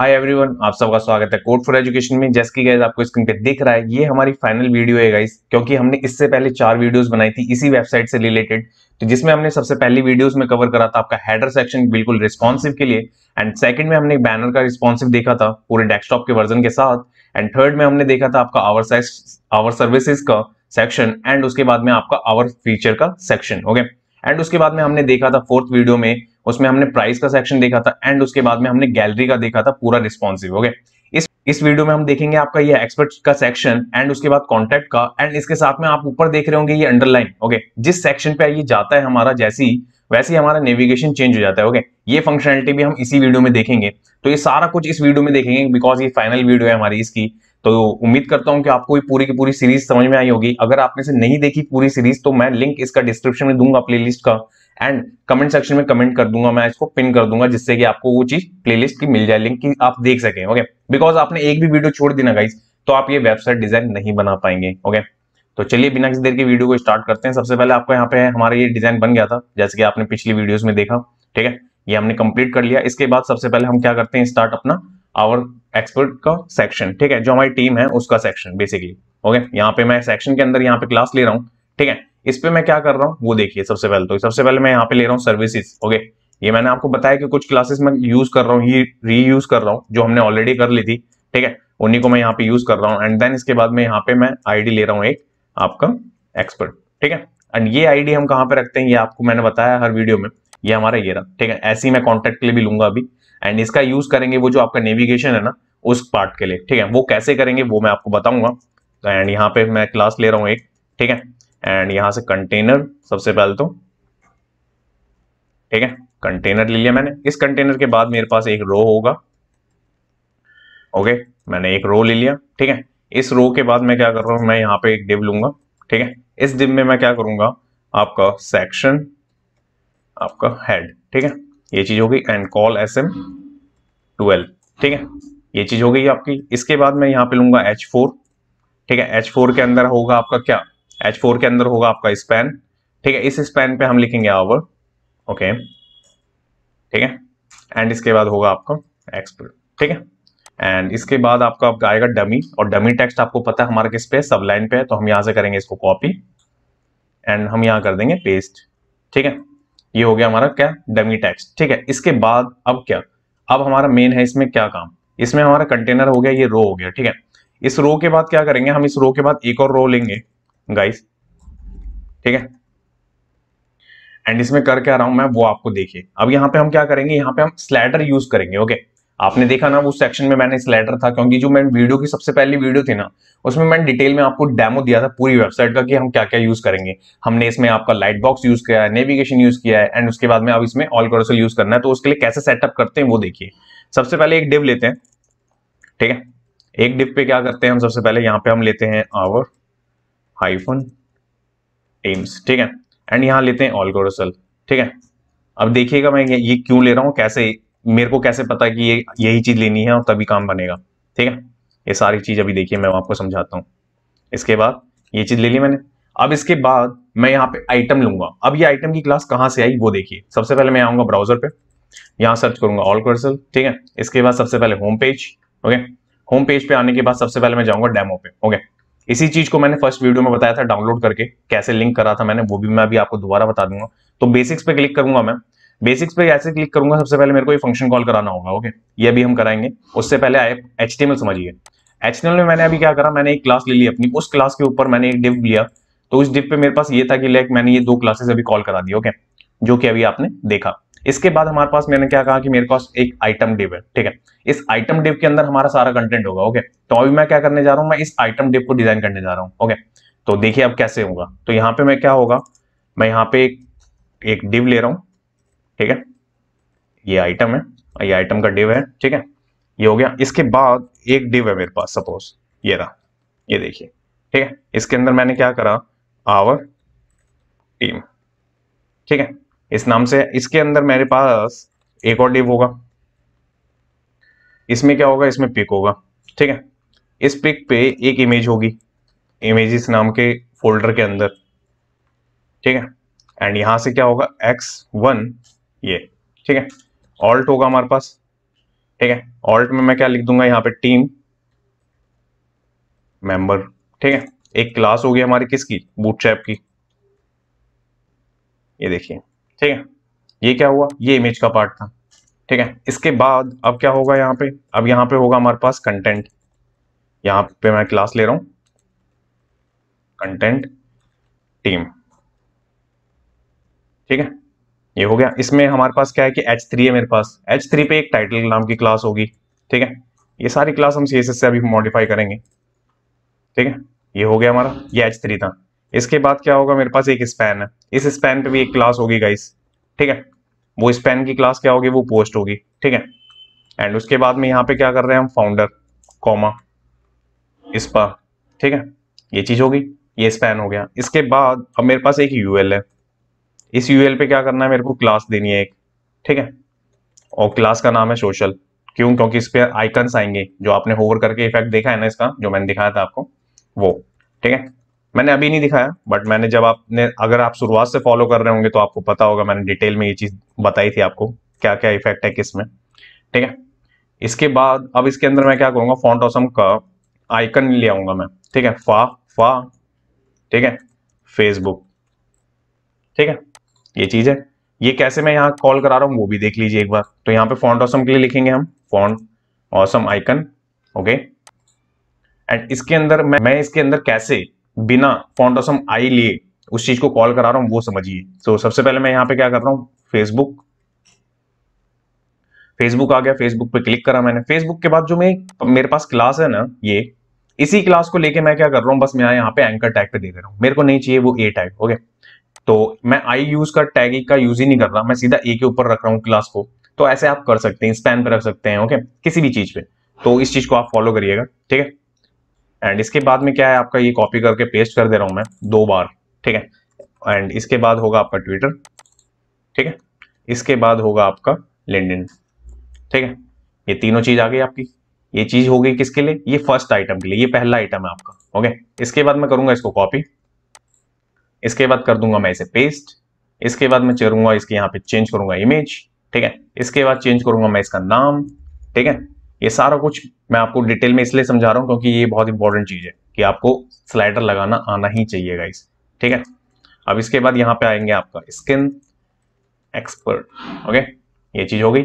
Hi everyone आप सबका स्वागत है कोड फॉर एजुकेशन में जैसे की गाइज आपको स्क्रीन पे दिख रहा है ये हमारी फाइनल वीडियो है गाइज क्योंकि हमने इससे पहले चार वीडियोस बनाई थी इसी वेबसाइट से रिलेटेड तो जिसमें हमने सबसे पहली वीडियोस में कवर करा था आपका हेडर सेक्शन बिल्कुल रिस्पॉन्सिव के लिए एंड सेकंड में हमने बैनर का रिस्पॉन्सिव देखा था पूरे डेस्कटॉप के वर्जन के साथ एंड थर्ड में हमने देखा था आपका आवर आवर सर्विसेज का सेक्शन एंड उसके बाद में आपका आवर फीचर का सेक्शन ओके okay? एंड उसके बाद में हमने देखा था फोर्थ वीडियो में उसमें हमने प्राइस का सेक्शन देखा था एंड उसके बाद में हमने गैलरी का देखा था पूरा रिस्पॉन्सिव ओके इस इस वीडियो में हम देखेंगे आपका ये एक्सपर्ट का सेक्शन एंड उसके बाद कॉन्टेक्ट का एंड इसके साथ में आप ऊपर देख रहे होंगे ये अंडरलाइन ओके जिस सेक्शन पे ये जाता है हमारा जैसी वैसे ही हमारा नेविगेशन चेंज हो जाता है ओके ये फंक्शनलिटी भी हम इसी वीडियो में देखेंगे तो ये सारा कुछ इस वीडियो में देखेंगे बिकॉज ये फाइनल वीडियो है हमारी इसकी तो उम्मीद करता हूं कि आपको ये पूरी की पूरी सीरीज समझ में आई होगी अगर आपने से नहीं देखी पूरी सीरीज तो मैं लिंक इसका डिस्क्रिप्शन में दूंगा प्ले का एंड कमेंट सेक्शन में कमेंट कर दूंगा मैं इसको पिन कर दूंगा जिससे कि आपको वो चीज प्लेलिस्ट की मिल जाए लिंक की आप देख सके ओके बिकॉज आपने एक भी वीडियो छोड़ देना गाइज तो आप ये वेबसाइट डिजाइन नहीं बना पाएंगे ओके तो चलिए बिना किसी देर की वीडियो को स्टार्ट करते हैं सबसे पहले आपको यहाँ पे हमारा ये डिजाइन बन गया था जैसे कि आपने पिछली वीडियोस में देखा ठीक है ये हमने कंप्लीट कर लिया इसके बाद सबसे पहले हम क्या करते हैं स्टार्ट अपना आवर एक्सपर्ट का सेक्शन ठीक है जो हमारी टीम है उसका सेक्शन बेसिकली ओके यहाँ पे मैं सेक्शन के अंदर यहाँ पे क्लास ले रहा हूँ ठीक है इस पे मैं क्या कर रहा हूँ वो देखिए सबसे पहले तो सबसे पहले मैं यहाँ पे ले रहा हूँ सर्विसेज ओके ये मैंने आपको बताया कि कुछ क्लासेस मैं यूज कर रहा हूँ ये री यूज कर रहा हूँ जो हमने ऑलरेडी कर ली थी ठीक है उन्हीं को मैं यहाँ पे यूज कर रहा हूँ एंड देन इसके बाद में यहाँ पे मैं आईडी ले रहा हूँ एक आपका एक्सपर्ट ठीक है एंड ये आईडी हम कहाँ पे रखते हैं ये आपको मैंने बताया हर वीडियो में ये हमारा ये रहा ठीक है ऐसी मैं कॉन्टेक्ट के लिए भी लूंगा अभी एंड इसका यूज करेंगे वो जो आपका नेविगेशन है ना उस पार्ट के लिए ठीक है वो कैसे करेंगे वो मैं आपको बताऊंगा एंड यहाँ पे मैं क्लास ले रहा हूँ एक ठीक है एंड यहाँ से कंटेनर सबसे पहले तो ठीक है कंटेनर ले लिया मैंने इस कंटेनर के बाद मेरे पास एक रो होगा ओके मैंने एक रो ले लिया ठीक है इस रो के बाद मैं क्या कर रहा हूँ मैं यहाँ पे एक डिब लूंगा ठीक है इस डिब में मैं क्या करूंगा आपका सेक्शन आपका हेड ठीक है ये चीज होगी एंड कॉल एस एम ठीक है ये चीज हो गई आपकी इसके बाद मैं यहाँ पे लूंगा एच फोर ठीक है एच फोर के अंदर होगा आपका क्या एच फोर के अंदर होगा आपका स्पैन ठीक है इस स्पैन पे हम लिखेंगे आवर ओके ठीक है एंड इसके बाद होगा आपका एक्सपर्ट ठीक है एंड इसके बाद आपका आपका आएगा डमी और डमी टेक्स्ट आपको पता है हमारा किस पे सब लाइन पे है तो हम यहाँ से करेंगे इसको कॉपी एंड हम यहाँ कर देंगे पेस्ट ठीक है ये हो गया हमारा क्या डमी टैक्स ठीक है इसके बाद अब क्या अब हमारा मेन है इसमें क्या काम इसमें हमारा कंटेनर हो गया ये रो हो गया ठीक है इस रो के बाद क्या करेंगे हम इस रो के बाद एक और रो लेंगे गाइस ठीक है एंड इसमें करके आ रहा हूं मैं वो आपको देखिए अब यहाँ पे हम क्या करेंगे यहाँ पे हम स्लैडर यूज करेंगे ओके आपने देखा ना उस सेक्शन में मैंने इस लेटर था क्योंकि जो मैंने वीडियो की सबसे पहली वीडियो थी ना उसमें मैंने डिटेल में आपको डेमो दिया था पूरी वेबसाइट का कि हम क्या क्या यूज करेंगे हमने इसमें आपका लाइट बॉक्स यूज किया है नेविगेशन यूज किया है एंड उसके बाद में आप इसमें ऑल करोसल यूज करना है तो उसके लिए कैसे सेटअप करते हैं वो देखिए सबसे पहले एक डिव लेते हैं ठीक है एक डिप पे क्या करते हैं हम सबसे पहले यहाँ पे हम लेते हैं आवर हाईफोन एम्स ठीक है एंड यहाँ लेते हैं ऑल गोरोसल ठीक है अब देखिएगा मैं ये क्यों ले रहा हूँ कैसे मेरे को कैसे पता कि ये यही चीज़ लेनी है और तभी काम बनेगा ठीक है ये सारी चीज़ अभी देखिए मैं आपको समझाता हूँ इसके बाद ये चीज़ ले ली मैंने अब इसके बाद मैं यहाँ पे आइटम लूंगा अब ये आइटम की क्लास कहाँ से आई वो देखिए सबसे पहले मैं आऊंगा ब्राउजर पे यहाँ सर्च करूंगा ऑल कर्सल ठीक है इसके बाद सबसे पहले home page okay home page पे आने के बाद सबसे पहले मैं जाऊंगा डेमो पे ओके इसी चीज को मैंने फर्स्ट वीडियो में बताया था डाउनलोड करके कैसे लिंक करा था मैंने वो भी मैं अभी आपको दोबारा बता दूंगा तो बेसिक्स पे क्लिक करूंगा मैं बेसिक्स पे ऐसे क्लिक करूंगा सबसे पहले मेरे को ये फंक्शन कॉल कराना होगा ओके ये भी हम कराएंगे उससे पहले आए एच समझिए एच में मैंने अभी क्या करा मैंने एक क्लास ले ली अपनी उस क्लास के ऊपर मैंने एक डिव लिया तो उस डिप पे मेरे पास ये था कि लाइक मैंने ये दो क्लासेस अभी कॉल करा दी ओके जो कि अभी आपने देखा इसके बाद हमारे पास मैंने क्या कहा कि मेरे पास एक आइटम डिव है ठीक है इस आइटम डिव के अंदर हमारा सारा कंटेंट होगा ओके तो अभी मैं क्या करने जा रहा हूँ मैं इस आइटम डिप को डिजाइन करने जा रहा हूँ ओके तो देखिए अब कैसे होगा तो यहाँ पे मैं क्या होगा मैं यहाँ पे एक, एक डिव ले रहा हूँ ठीक है ये आइटम है ये आइटम का डिव है ठीक है ये हो गया इसके बाद एक डिव है मेरे पास सपोज ये रहा ये देखिए ठीक है इसके अंदर मैंने क्या करा आवर टीम ठीक है इस नाम से इसके अंदर मेरे पास एक और डिव होगा इसमें क्या होगा इसमें पिक होगा ठीक है इस पिक पे एक इमेज होगी इमेजेस नाम के फोल्डर के अंदर ठीक है एंड यहां से क्या होगा एक्स वन ये ठीक है ऑल्ट होगा हमारे पास ठीक है ऑल्ट में मैं क्या लिख दूंगा यहाँ पे टीम मेंबर ठीक है एक क्लास होगी हमारी किसकी चैप की ये देखिए ठीक है ये क्या हुआ ये इमेज का पार्ट था ठीक है इसके बाद अब क्या होगा यहाँ पे अब यहाँ पे होगा हमारे पास कंटेंट यहाँ पे मैं क्लास ले रहा हूं कंटेंट टीम ठीक है ये हो गया इसमें हमारे पास क्या है कि एच थ्री है मेरे पास एच थ्री पे एक टाइटल नाम की क्लास होगी ठीक है ये सारी क्लास हम सी से अभी मॉडिफाई करेंगे ठीक है ये हो गया हमारा ये एच थ्री था इसके बाद क्या होगा मेरे पास एक स्पैन है इस स्पैन पे भी एक क्लास होगी गाइस ठीक है वो स्पैन की क्लास क्या होगी वो पोस्ट होगी ठीक है एंड उसके बाद में यहाँ पे क्या कर रहे हैं हम फाउंडर कॉमा इस्पा ठीक है ये चीज होगी ये स्पैन हो गया इसके बाद अब मेरे पास एक यूएल है इस यूएल पे क्या करना है मेरे को क्लास देनी है एक ठीक है और क्लास का नाम है सोशल क्यों क्योंकि इस पर आइकन्स आएंगे जो आपने होवर करके इफेक्ट देखा है ना इसका जो मैंने दिखाया था आपको वो ठीक है मैंने अभी नहीं दिखाया बट मैंने जब आपने अगर आप शुरुआत से फॉलो कर रहे होंगे तो आपको पता होगा मैंने डिटेल में ये चीज़ बताई थी आपको क्या क्या इफेक्ट है किस में ठीक है इसके बाद अब इसके अंदर मैं क्या करूंगा फॉन्ट ऑसम का आइकन ले आऊंगा मैं ठीक है फा फा ठीक है फेसबुक ठीक है ये चीज है ये कैसे मैं यहाँ कॉल करा रहा हूँ वो भी देख लीजिए एक बार तो यहाँ पे फॉन्ट ऑसम के लिए लिखेंगे हम font awesome icon okay and इसके अंदर मैं मैं इसके अंदर कैसे बिना फॉन्ट ऑसम आई लिए उस चीज को कॉल करा रहा हूँ वो समझिए तो so, सबसे पहले मैं यहाँ पे क्या कर रहा हूँ फेसबुक फेसबुक आ गया फेसबुक पे क्लिक करा मैंने फेसबुक के बाद जो मैं मेरे पास क्लास है ना ये इसी क्लास को लेके मैं क्या कर रहा हूँ बस मैं यहाँ पे एंकर टैग पे दे दे रहा हूँ मेरे को नहीं चाहिए वो ए टैग ओके तो मैं आई यूज e का टैग का यूज ही नहीं कर रहा मैं सीधा ए के ऊपर रख रहा हूँ क्लास को तो ऐसे आप कर सकते हैं स्पैन पे रख सकते हैं ओके किसी भी चीज पे तो इस चीज को आप फॉलो करिएगा ठीक है एंड इसके बाद में क्या है आपका ये कॉपी करके पेस्ट कर दे रहा हूं मैं दो बार ठीक है एंड इसके बाद होगा आपका ट्विटर ठीक है इसके बाद होगा आपका लेंड ठीक है ये तीनों चीज आ गई आपकी ये चीज हो गई किसके लिए ये फर्स्ट आइटम के लिए ये पहला आइटम है आपका ओके इसके बाद मैं करूंगा इसको कॉपी इसके बाद कर दूंगा मैं इसे पेस्ट इसके बाद मैं चलूंगा इसके यहाँ पे चेंज करूंगा इमेज ठीक है इसके बाद चेंज करूंगा मैं इसका नाम ठीक है ये सारा कुछ मैं आपको डिटेल में इसलिए समझा रहा हूँ क्योंकि ये बहुत इंपॉर्टेंट चीज़ है कि आपको स्लाइडर लगाना आना ही चाहिए गाइस ठीक है अब इसके बाद यहाँ पे आएंगे आपका स्किन एक्सपर्ट ओके ये चीज़ हो गई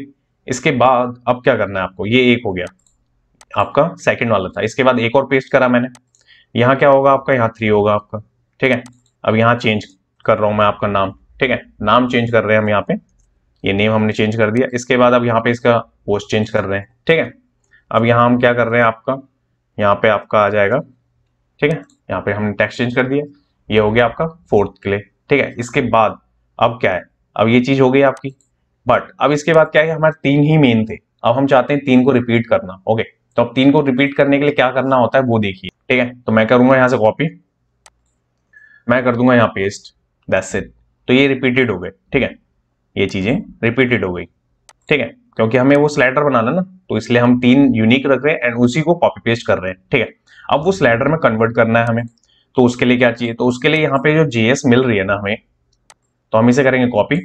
इसके बाद अब क्या करना है आपको ये एक हो गया आपका सेकंड वाला था इसके बाद एक और पेस्ट करा मैंने यहाँ क्या होगा आपका यहाँ थ्री होगा आपका ठीक है अब यहाँ चेंज कर रहा हूँ मैं आपका नाम ठीक है नाम चेंज कर रहे हैं हम यहाँ पे ये नेम हमने चेंज कर दिया इसके बाद अब यहाँ पे इसका पोस्ट चेंज कर रहे हैं ठीक है अब यहाँ हम क्या कर रहे हैं आपका यहाँ पे आपका आ जाएगा ठीक है यहाँ पे हमने टेक्स्ट चेंज कर दिया ये हो गया आपका फोर्थ के लिए ठीक है इसके बाद अब क्या है अब ये चीज हो गई आपकी बट अब इसके बाद क्या है हमारे तीन ही मेन थे अब हम चाहते हैं तीन को रिपीट करना ओके तो अब तीन को रिपीट करने के लिए क्या करना होता है वो देखिए ठीक है तो मैं करूंगा यहाँ से कॉपी मैं कर दूंगा यहाँ पेस्ट दैट्स इट तो ये रिपीटेड हो गए ठीक है ये चीज़ें रिपीटेड हो गई ठीक है क्योंकि हमें वो स्लाइडर बनाना ना तो इसलिए हम तीन यूनिक रख रहे हैं एंड उसी को कॉपी पेस्ट कर रहे हैं ठीक है अब वो स्लाइडर में कन्वर्ट करना है हमें तो उसके लिए क्या चाहिए तो उसके लिए यहाँ पे जो जीएस मिल रही है ना हमें तो हम इसे करेंगे कॉपी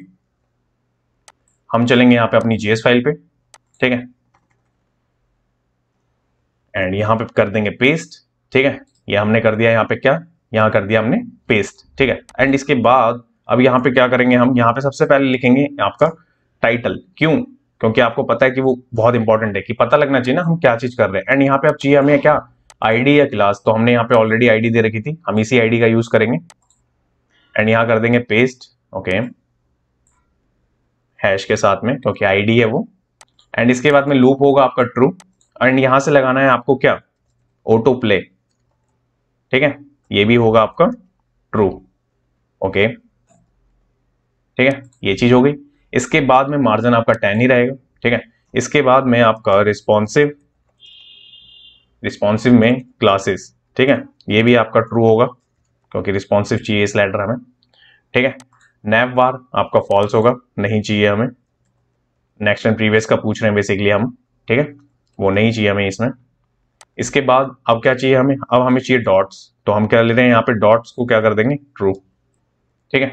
हम चलेंगे यहाँ पे अपनी जीएस फाइल पे ठीक है एंड यहाँ पे कर देंगे पेस्ट ठीक है ये हमने कर दिया यहाँ पे क्या यहाँ कर दिया हमने पेस्ट ठीक है एंड इसके बाद अब यहाँ पे क्या करेंगे हम यहाँ पे सबसे पहले लिखेंगे आपका टाइटल क्यों क्योंकि आपको पता है कि वो बहुत इंपॉर्टेंट है कि पता लगना चाहिए ना हम क्या चीज कर रहे हैं एंड यहाँ पे अब चाहिए हमें क्या आईडी या क्लास तो हमने यहाँ पे ऑलरेडी आईडी दे रखी थी हम इसी आईडी का यूज करेंगे एंड यहाँ कर देंगे पेस्ट ओके हैश के साथ में क्योंकि आईडी है वो एंड इसके बाद में लूप होगा आपका ट्रू एंड यहां से लगाना है आपको क्या ऑटो प्ले ठीक है ये भी होगा आपका ट्रू ओके ठीक है ये चीज हो गई इसके बाद में मार्जिन आपका टेन ही रहेगा ठीक है इसके बाद में आपका रिस्पॉन्सिव रिस्पॉन्सिव में क्लासेस ठीक है ये भी आपका ट्रू होगा क्योंकि रिस्पॉन्सिव चाहिए इस लेटर हमें ठीक है नैप वार आपका फॉल्स होगा नहीं चाहिए हमें नेक्स्ट एंड प्रीवियस का पूछ रहे हैं बेसिकली हम ठीक है वो नहीं चाहिए हमें इसमें इसके बाद अब क्या चाहिए हमें अब हमें चाहिए डॉट्स तो हम क्या लेते हैं यहाँ पे डॉट्स को क्या कर देंगे ट्रू ठीक है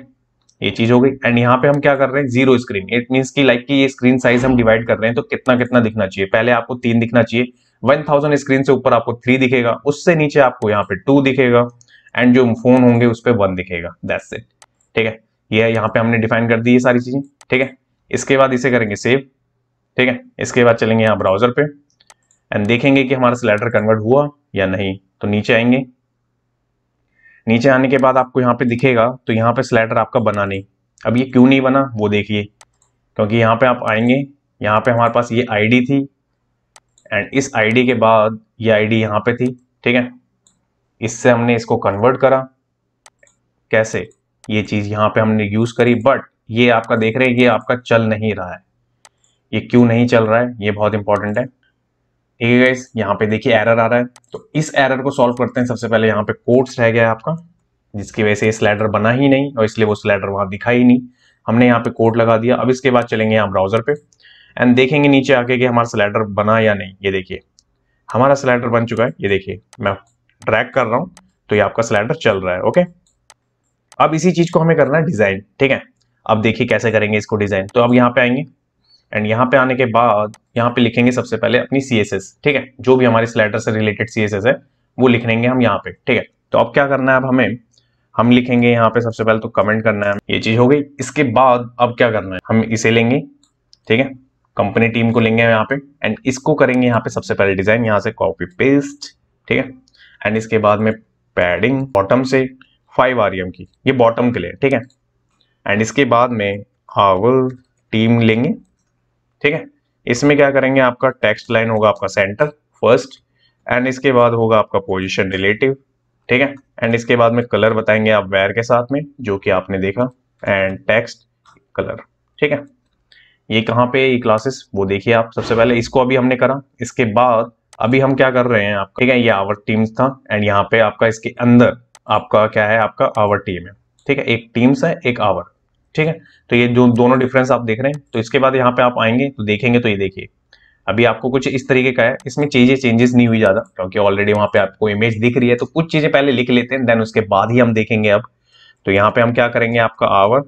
ये चीज हो गई एंड यहाँ पे हम क्या कर रहे हैं जीरो स्क्रीन इट मीन की लाइक की ये स्क्रीन साइज हम डिवाइड कर रहे हैं तो कितना कितना दिखना चाहिए पहले आपको तीन दिखना चाहिए वन थाउजेंड स्क्रीन से ऊपर आपको थ्री दिखेगा उससे नीचे आपको यहाँ पे टू दिखेगा एंड जो फोन होंगे उस पर वन दिखेगा दैट्स इट ठीक है ये यहाँ पे हमने डिफाइन कर दी ये सारी चीजें ठीक है इसके बाद इसे करेंगे सेव ठीक है इसके बाद चलेंगे यहाँ ब्राउजर पे एंड देखेंगे कि हमारा स्लाइडर कन्वर्ट हुआ या नहीं तो नीचे आएंगे नीचे आने के बाद आपको यहाँ पे दिखेगा तो यहाँ पे स्लाइडर आपका बना नहीं अब ये क्यों नहीं बना वो देखिए क्योंकि यहाँ पे आप आएंगे यहाँ पे हमारे पास ये आईडी थी एंड इस आईडी के बाद ये आईडी यहाँ पे थी ठीक है इससे हमने इसको कन्वर्ट करा कैसे ये चीज़ यहाँ पे हमने यूज़ करी बट ये आपका देख रहे हैं ये आपका चल नहीं रहा है ये क्यों नहीं चल रहा है ये बहुत इंपॉर्टेंट है ठीक है गाइस यहाँ पे देखिए एरर आ रहा है तो इस एरर को सॉल्व करते हैं सबसे पहले यहाँ पे कोट्स रह गया है आपका जिसकी वजह से स्लाइडर बना ही नहीं और इसलिए वो स्लाइडर वहां दिखा ही नहीं हमने यहाँ पे कोड लगा दिया अब इसके बाद चलेंगे यहाँ ब्राउजर पे एंड देखेंगे नीचे आके कि हमारा स्लाइडर बना या नहीं ये देखिए हमारा स्लाइडर बन चुका है ये देखिए मैं ट्रैक कर रहा हूँ तो ये आपका स्लाइडर चल रहा है ओके अब इसी चीज को हमें करना है डिजाइन ठीक है अब देखिए कैसे करेंगे इसको डिजाइन तो अब यहाँ पे आएंगे एंड यहाँ पे आने के बाद यहाँ पे लिखेंगे सबसे पहले अपनी सी ठीक है जो भी हमारे स्लाइडर से रिलेटेड सी है वो लिख लेंगे हम यहाँ पे ठीक है तो अब क्या करना है अब हमें हम लिखेंगे यहाँ पे सबसे पहले तो कमेंट करना है ये चीज हो गई इसके बाद अब क्या करना है हम इसे लेंगे ठीक है कंपनी टीम को लेंगे यहाँ पे एंड इसको करेंगे यहाँ पे सबसे पहले डिजाइन यहाँ से कॉपी पेस्ट ठीक है एंड इसके बाद में पैडिंग बॉटम से फाइव आर e की ये बॉटम के लिए ठीक है एंड इसके बाद में हावल टीम लेंगे ठीक है इसमें क्या करेंगे आपका टेक्स्ट लाइन होगा आपका सेंटर फर्स्ट एंड इसके बाद होगा आपका पोजिशन रिलेटिव ठीक है एंड इसके बाद में कलर बताएंगे आप वेयर के साथ में जो कि आपने देखा एंड टेक्स्ट कलर ठीक है ये कहाँ पे ये क्लासेस वो देखिए आप सबसे पहले इसको अभी हमने करा इसके बाद अभी हम क्या कर रहे हैं आप ठीक है ये आवर टीम्स था एंड यहाँ पे आपका इसके अंदर आपका क्या है आपका आवर टीम है ठीक है एक टीम्स है एक आवर ठीक है तो ये जो दोनों डिफरेंस आप देख रहे हैं तो इसके बाद यहाँ पे आप आएंगे तो देखेंगे तो ये देखिए अभी आपको कुछ इस तरीके का है इसमें चीजें चेंजेस नहीं हुई ज्यादा क्योंकि ऑलरेडी वहां पे आपको इमेज दिख रही है तो कुछ चीजें पहले लिख लेते हैं देन उसके बाद ही हम देखेंगे अब तो यहाँ पे हम क्या करेंगे आपका आवर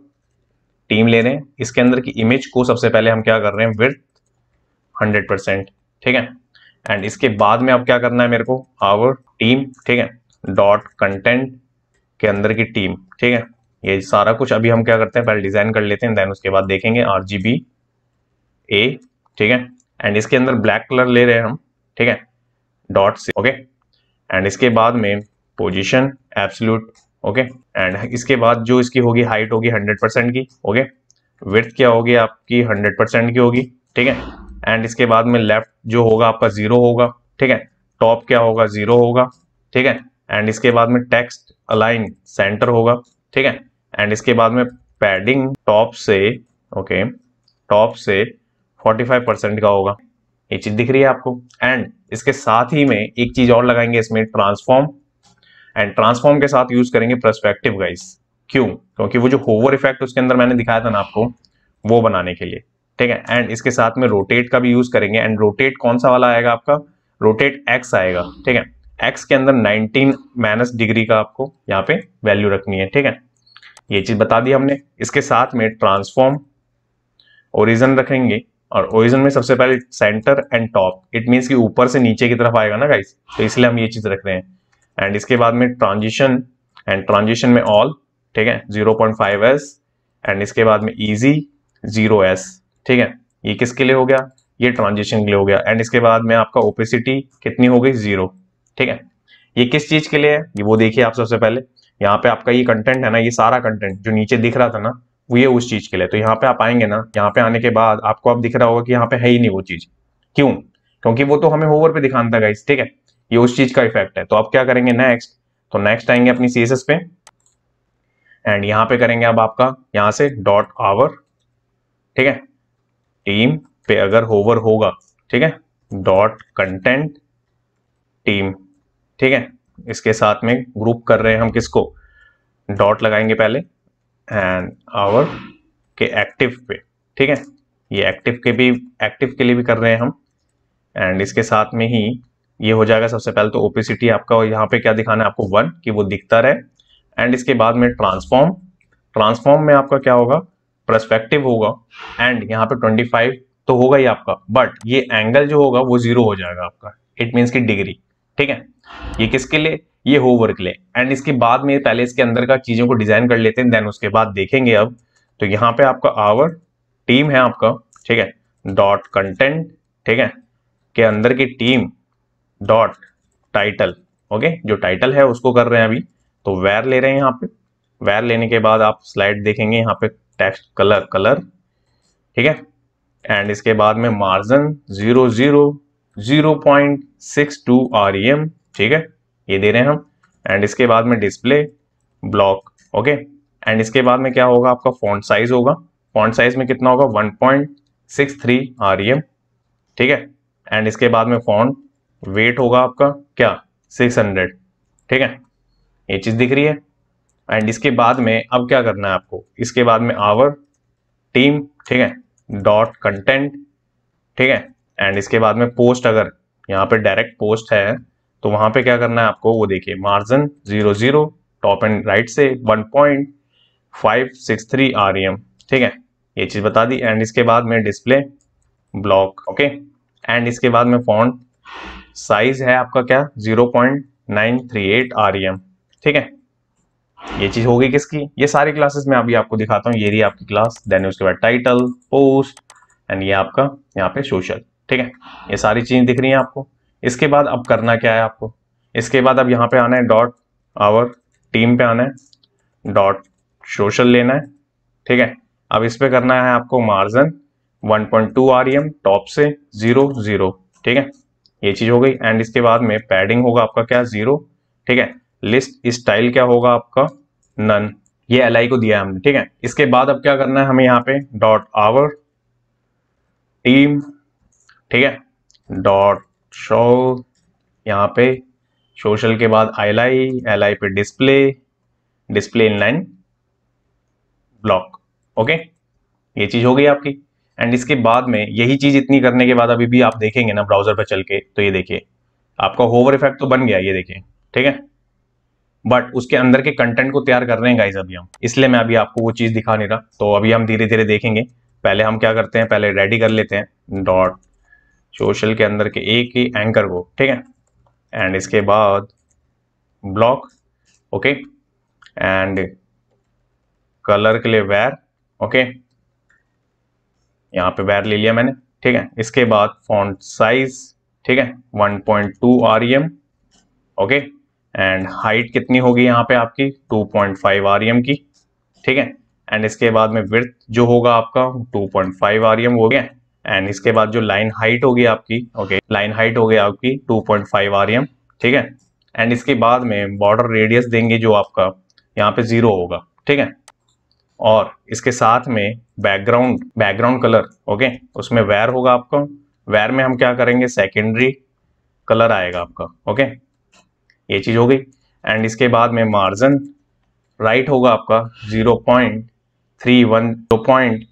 टीम ले रहे हैं इसके अंदर की इमेज को सबसे पहले हम क्या कर रहे हैं विथ हंड्रेड परसेंट ठीक है एंड इसके बाद में अब क्या करना है मेरे को आवर टीम ठीक है डॉट कंटेंट के अंदर की टीम ठीक है ये सारा कुछ अभी हम क्या करते हैं पहले डिज़ाइन कर लेते हैं देन उसके बाद देखेंगे आर जी बी ए ठीक है एंड इसके अंदर ब्लैक कलर ले रहे हैं हम ठीक है डॉट से ओके एंड इसके बाद में पोजिशन एब्सलूट ओके एंड इसके बाद जो इसकी होगी हाइट होगी हंड्रेड परसेंट की ओके विर्थ क्या होगी आपकी हंड्रेड परसेंट की होगी ठीक है एंड इसके बाद में लेफ्ट जो होगा आपका ज़ीरो होगा ठीक है टॉप क्या होगा ज़ीरो होगा ठीक है एंड इसके बाद में टेक्स्ट अलाइन सेंटर होगा ठीक है एंड इसके बाद में पैडिंग टॉप से ओके okay, टॉप से 45 परसेंट का होगा ये चीज दिख रही है आपको एंड इसके साथ ही में एक चीज और लगाएंगे इसमें ट्रांसफॉर्म एंड ट्रांसफॉर्म के साथ यूज करेंगे प्रस्पेक्टिव गाइस क्यों क्योंकि वो जो होवर इफेक्ट उसके अंदर मैंने दिखाया था ना आपको वो बनाने के लिए ठीक है एंड इसके साथ में रोटेट का भी यूज करेंगे एंड रोटेट कौन सा वाला आएगा आपका रोटेट एक्स आएगा ठीक है एक्स के अंदर 19 माइनस डिग्री का आपको यहाँ पे वैल्यू रखनी है ठीक है ये चीज बता दी हमने इसके साथ में ट्रांसफॉर्म ओरिजन रखेंगे और ओरिजन में सबसे पहले centre and top it means कि ऊपर से नीचे की तरफ आएगा ना गाइस तो इसलिए हम ये चीज रख रहे हैं एंड इसके बाद में ट्रांजिशन एंड ट्रांजिशन में ऑल ठीक है 0.5s एंड इसके बाद में इजी 0s ठीक है ये किसके लिए हो गया ये ट्रांजिशन के लिए हो गया एंड इसके बाद में आपका ओपेसिटी कितनी हो गई जीरो ठीक है ये किस चीज के लिए है ये वो देखिए आप सबसे पहले यहाँ पे आपका ये कंटेंट है ना ये सारा कंटेंट जो नीचे दिख रहा था ना वो ये उस चीज के लिए तो यहाँ पे आप आएंगे ना यहाँ पे आने के बाद आपको अब दिख रहा होगा कि यहाँ पे है ही नहीं वो चीज क्यों क्योंकि वो तो हमें होवर पे दिखाना था गाइस ठीक है ये उस चीज का इफेक्ट है तो आप क्या करेंगे नेक्स्ट तो नेक्स्ट आएंगे अपनी सीएसएस पे एंड यहाँ पे करेंगे अब आपका यहाँ से डॉट आवर ठीक है टीम पे अगर होवर होगा ठीक है डॉट कंटेंट टीम ठीक है इसके साथ में ग्रुप कर रहे हैं हम किसको डॉट लगाएंगे पहले एंड आवर के एक्टिव पे ठीक है ये एक्टिव के भी एक्टिव के लिए भी कर रहे हैं हम एंड इसके साथ में ही ये हो जाएगा सबसे पहले तो ओपेसिटी आपका और यहाँ पे क्या दिखाना है आपको वन कि वो दिखता रहे एंड इसके बाद में ट्रांसफॉर्म ट्रांसफॉर्म में आपका क्या होगा प्रस्पेक्टिव होगा एंड यहाँ पे 25 तो होगा ही आपका बट ये एंगल जो होगा वो जीरो हो जाएगा आपका इट मीन्स की डिग्री ठीक है ये किसके लिए ये होवर के लिए एंड इसके बाद में पहले इसके अंदर का चीज़ों को डिज़ाइन कर लेते हैं देन उसके बाद देखेंगे अब तो यहाँ पे आपका आवर टीम है आपका ठीक है डॉट कंटेंट ठीक है के अंदर की टीम डॉट टाइटल ओके जो टाइटल है उसको कर रहे हैं अभी तो वेर ले रहे हैं यहाँ पे वेर लेने के बाद आप स्लाइड देखेंगे यहाँ पे टेक्स्ट कलर कलर ठीक है एंड इसके बाद में margin zero zero zero point six two R M ठीक है ये दे रहे हैं हम एंड इसके बाद में डिस्प्ले ब्लॉक ओके एंड इसके बाद में क्या होगा आपका फॉन्ट साइज होगा फॉन्ट साइज में कितना होगा 1.63 पॉइंट e ठीक है एंड इसके बाद में फॉन्ट वेट होगा आपका क्या 600 ठीक है ये चीज़ दिख रही है एंड इसके बाद में अब क्या करना है आपको इसके बाद में आवर टीम ठीक है डॉट कंटेंट ठीक है एंड इसके बाद में पोस्ट अगर यहाँ पे डायरेक्ट पोस्ट है तो वहां पे क्या करना है आपको वो देखिए margin zero zero top and right से one point five six three R ठीक है ये चीज बता दी एंड इसके बाद में डिस्प्ले ब्लॉक ओके एंड इसके बाद में फॉन्ट साइज है आपका क्या zero point nine three eight R M ठीक है ये चीज होगी किसकी ये सारी क्लासेस में अभी आपको दिखाता हूँ ये रही आपकी क्लास देन उसके बाद टाइटल पोस्ट एंड ये आपका यहाँ पे सोशल ठीक है ये सारी चीज दिख रही है आपको इसके बाद अब करना क्या है आपको इसके बाद अब यहाँ पे आना है डॉट आवर टीम पे आना है डॉट सोशल लेना है ठीक है अब इस पर करना है आपको मार्जन 1.2 पॉइंट टॉप से जीरो जीरो ठीक है ये चीज हो गई एंड इसके बाद में पैडिंग होगा आपका क्या जीरो ठीक है लिस्ट स्टाइल क्या होगा आपका नन ये एल को दिया है हमने ठीक है इसके बाद अब क्या करना है हमें यहाँ पे डॉट आवर टीम ठीक है डॉट शॉल यहाँ पे सोशल के बाद एल आई एल आई पे display display inline block okay ये चीज़ हो गई आपकी एंड इसके बाद में यही चीज़ इतनी करने के बाद अभी भी आप देखेंगे ना ब्राउजर पर चल के तो ये देखिए आपका होवर इफेक्ट तो बन गया ये देखिए ठीक है बट उसके अंदर के कंटेंट को तैयार कर रहे हैं गाइज अभी हम इसलिए मैं अभी आपको वो चीज़ दिखा नहीं रहा तो अभी हम धीरे धीरे देखेंगे पहले हम क्या करते हैं पहले रेडी कर लेते हैं डॉट सोशल के अंदर के एक ही एंकर को ठीक है एंड इसके बाद ब्लॉक ओके एंड कलर के लिए वैर ओके यहाँ पे वैर ले लिया मैंने ठीक है इसके बाद फॉन्ट साइज ठीक है 1.2 पॉइंट ओके एंड हाइट कितनी होगी यहाँ पे आपकी 2.5 पॉइंट e की ठीक है एंड इसके बाद में विर्थ जो होगा आपका 2.5 पॉइंट e हो गया एंड इसके बाद जो लाइन हाइट होगी आपकी ओके लाइन हाइट होगी आपकी 2.5 पॉइंट e ठीक है एंड इसके बाद में बॉर्डर रेडियस देंगे जो आपका यहाँ पे ज़ीरो होगा ठीक है और इसके साथ में बैकग्राउंड बैकग्राउंड कलर ओके उसमें वेयर होगा आपका वेयर में हम क्या करेंगे सेकेंडरी कलर आएगा आपका ओके ये चीज़ हो गई एंड इसके बाद में मार्जिन राइट होगा आपका zero point three one zero point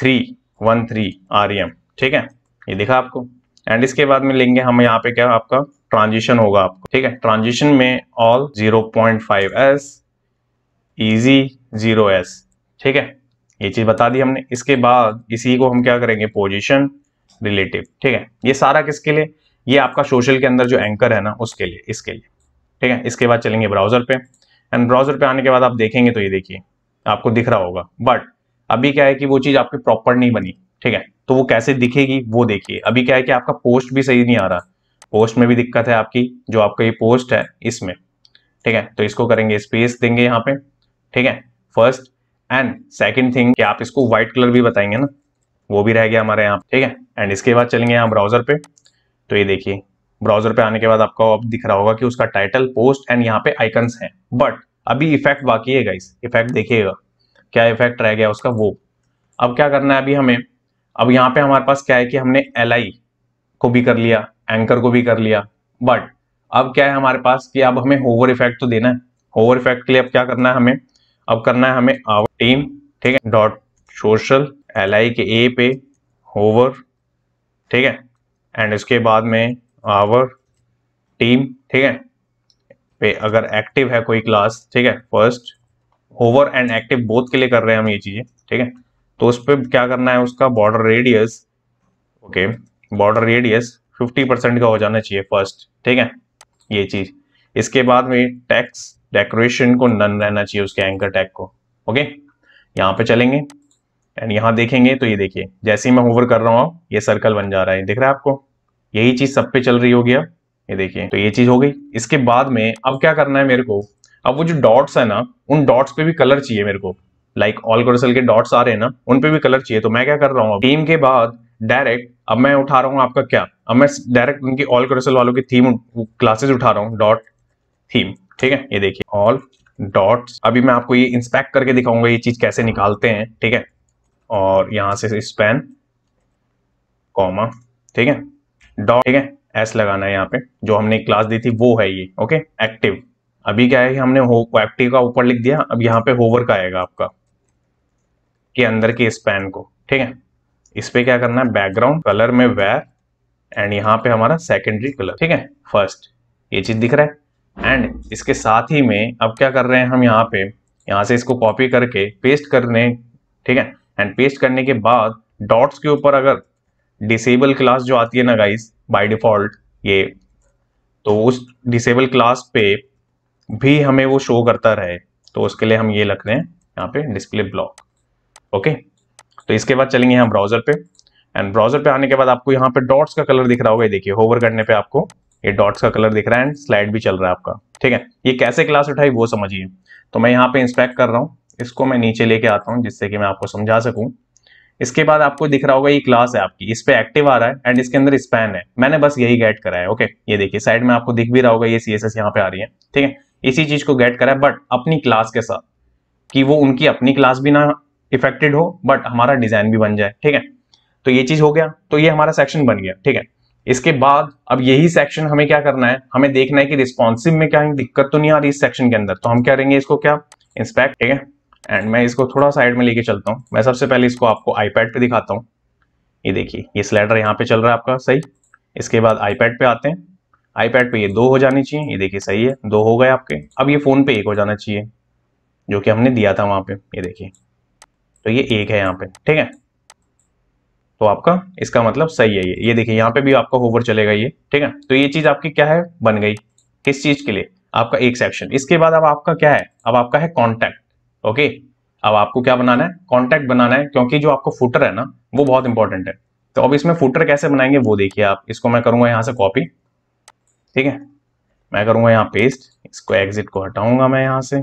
three one three R M ठीक है ये दिखा आपको एंड इसके बाद में लेंगे हम यहाँ पे क्या आपका ट्रांजिशन होगा आपको ठीक है ट्रांजिशन में all zero point five S ease zero S ठीक है ये चीज बता दी हमने इसके बाद इसी को हम क्या करेंगे पोजिशन रिलेटिव ठीक है ये सारा किसके लिए ये आपका सोशल के अंदर जो एंकर है ना उसके लिए इसके लिए ठीक है इसके बाद चलेंगे ब्राउजर पे एंड ब्राउजर पे आने के बाद आप देखेंगे तो ये देखिए आपको दिख रहा होगा बट अभी क्या है कि वो चीज आपकी प्रॉपर नहीं बनी ठीक है तो वो कैसे दिखेगी वो देखिए अभी क्या है कि आपका पोस्ट भी सही नहीं आ रहा पोस्ट में भी दिक्कत है आपकी जो आपका ये पोस्ट है इसमें ठीक है तो इसको करेंगे स्पेस देंगे यहाँ पे ठीक है फर्स्ट एंड सेकेंड थिंग कि आप इसको व्हाइट कलर भी बताएंगे ना वो भी रह गया हमारे यहाँ ठीक है एंड इसके बाद चलेंगे यहाँ ब्राउजर पे तो ये देखिए ब्राउजर पे आने के बाद आपको अब दिख रहा होगा कि उसका टाइटल पोस्ट एंड यहाँ पे आइकन्स हैं बट अभी इफेक्ट बाकी है गाइस इफेक्ट देखिएगा क्या इफेक्ट रह गया उसका वो अब क्या करना है अभी हमें अब यहाँ पे हमारे पास क्या है कि हमने एल को भी कर लिया एंकर को भी कर लिया बट अब क्या है हमारे पास कि अब हमें होवर इफेक्ट तो देना है होवर इफेक्ट के लिए अब क्या करना है हमें अब करना है हमें आवर टीम ठीक है डॉट सोशल एल के ए पे होवर ठीक है एंड इसके बाद में आवर टीम ठीक है पे अगर एक्टिव है कोई क्लास ठीक है first hover and active both के लिए कर रहे हैं हम ये चीजें ठीक है तो उस पर क्या करना है उसका border radius okay border radius 50 percent का हो जाना चाहिए फर्स्ट ठीक है ये चीज इसके बाद में टैक्स डेकोरेशन को नन रहना चाहिए उसके एंकर टैग को ओके यहाँ पे चलेंगे एंड यहाँ देखेंगे तो ये देखिए जैसे ही मैं होवर कर रहा हूँ ये सर्कल बन जा रहा है दिख रहा है आपको यही चीज सब पे चल रही होगी अब ये देखिए तो ये चीज हो गई इसके बाद में अब क्या करना है मेरे को अब वो जो डॉट्स है ना उन डॉट्स पे भी कलर चाहिए मेरे को लाइक ऑल क्रोसल के डॉट्स आ रहे हैं ना उन पे भी कलर चाहिए तो मैं क्या कर रहा हूँ टीम के बाद डायरेक्ट अब मैं उठा रहा हूँ आपका क्या अब मैं डायरेक्ट उनकी ऑल क्रोसल वालों की थीम क्लासेस उठा रहा हूँ डॉट थीम ठीक है ये देखिए ऑल डॉट अभी मैं आपको ये इंस्पेक्ट करके दिखाऊंगा ये चीज कैसे निकालते हैं ठीक है और यहाँ से स्पेन कॉमा ठीक है डॉट ठीक है एस लगाना है यहाँ पे जो हमने क्लास दी थी वो है ये ओके एक्टिव अभी क्या है कि हमने वेप्टी का ऊपर लिख दिया अब यहाँ पे होवर का आएगा आपका के अंदर के स्पैन को ठीक है इस पे क्या करना है बैकग्राउंड कलर में वेर एंड यहाँ पे हमारा सेकेंडरी कलर ठीक है फर्स्ट ये चीज दिख रहा है एंड इसके साथ ही में अब क्या कर रहे हैं हम यहाँ पे यहाँ से इसको कॉपी करके पेस्ट करने ठीक है एंड पेस्ट करने के बाद डॉट्स के ऊपर अगर डिसेबल क्लास जो आती है ना गाइस बाय डिफॉल्ट ये तो उस डिसेबल क्लास पे भी हमें वो शो करता रहे तो उसके लिए हम ये रख रहे हैं यहाँ पे डिस्प्ले ब्लॉक ओके तो इसके बाद चलेंगे यहाँ ब्राउजर पे एंड ब्राउजर पे आने के बाद आपको यहाँ पे डॉट्स का कलर दिख रहा होगा ये देखिए होवर करने पे आपको ये डॉट्स का कलर दिख रहा है एंड स्लाइड भी चल रहा है आपका ठीक है ये कैसे क्लास उठाई वो समझिए तो मैं यहाँ पे इंस्पेक्ट कर रहा हूँ इसको मैं नीचे लेके आता हूँ जिससे कि मैं आपको समझा सकूँ इसके बाद आपको दिख रहा होगा ये क्लास है आपकी इस पर एक्टिव आ रहा है एंड इसके अंदर स्पैन है मैंने बस यही गैट करा है ओके ये देखिए साइड में आपको दिख भी रहा होगा ये सी एस यहाँ पे आ रही है ठीक है इसी चीज को गेट करा बट अपनी क्लास के साथ कि वो उनकी अपनी क्लास भी ना इफेक्टेड हो बट हमारा डिजाइन भी बन जाए ठीक है तो ये चीज हो गया तो ये हमारा सेक्शन बन गया ठीक है इसके बाद अब यही सेक्शन हमें क्या करना है हमें देखना है कि रिस्पॉन्सिव में क्या दिक्कत तो नहीं आ रही इस सेक्शन के अंदर तो हम क्या करेंगे इसको क्या इंस्पेक्ट ठीक है एंड मैं इसको थोड़ा साइड में लेके चलता हूँ मैं सबसे पहले इसको आपको आईपैड पे दिखाता हूँ ये देखिए ये स्लाइडर यहाँ पे चल रहा है आपका सही इसके बाद आईपैड पे आते हैं आईपैड पे ये दो हो जानी चाहिए ये देखिए सही है दो हो गए आपके अब ये फ़ोन पे एक हो जाना चाहिए जो कि हमने दिया था वहां पे ये देखिए तो ये एक है यहाँ पे ठीक है तो आपका इसका मतलब सही है ये ये देखिए यहाँ पे भी आपका होवर चलेगा ये ठीक है तो ये चीज़ आपकी क्या है बन गई किस चीज़ के लिए आपका एक सेक्शन इसके बाद अब आपका क्या है अब आपका है कॉन्टैक्ट ओके अब आपको क्या बनाना है कॉन्टैक्ट बनाना है क्योंकि जो आपका फुटर है ना वो बहुत इंपॉर्टेंट है तो अब इसमें फुटर कैसे बनाएंगे वो देखिए आप इसको मैं करूंगा यहाँ से कॉपी ठीक है मैं करूंगा यहाँ पेस्ट इसको एग्जिट को हटाऊंगा मैं यहाँ से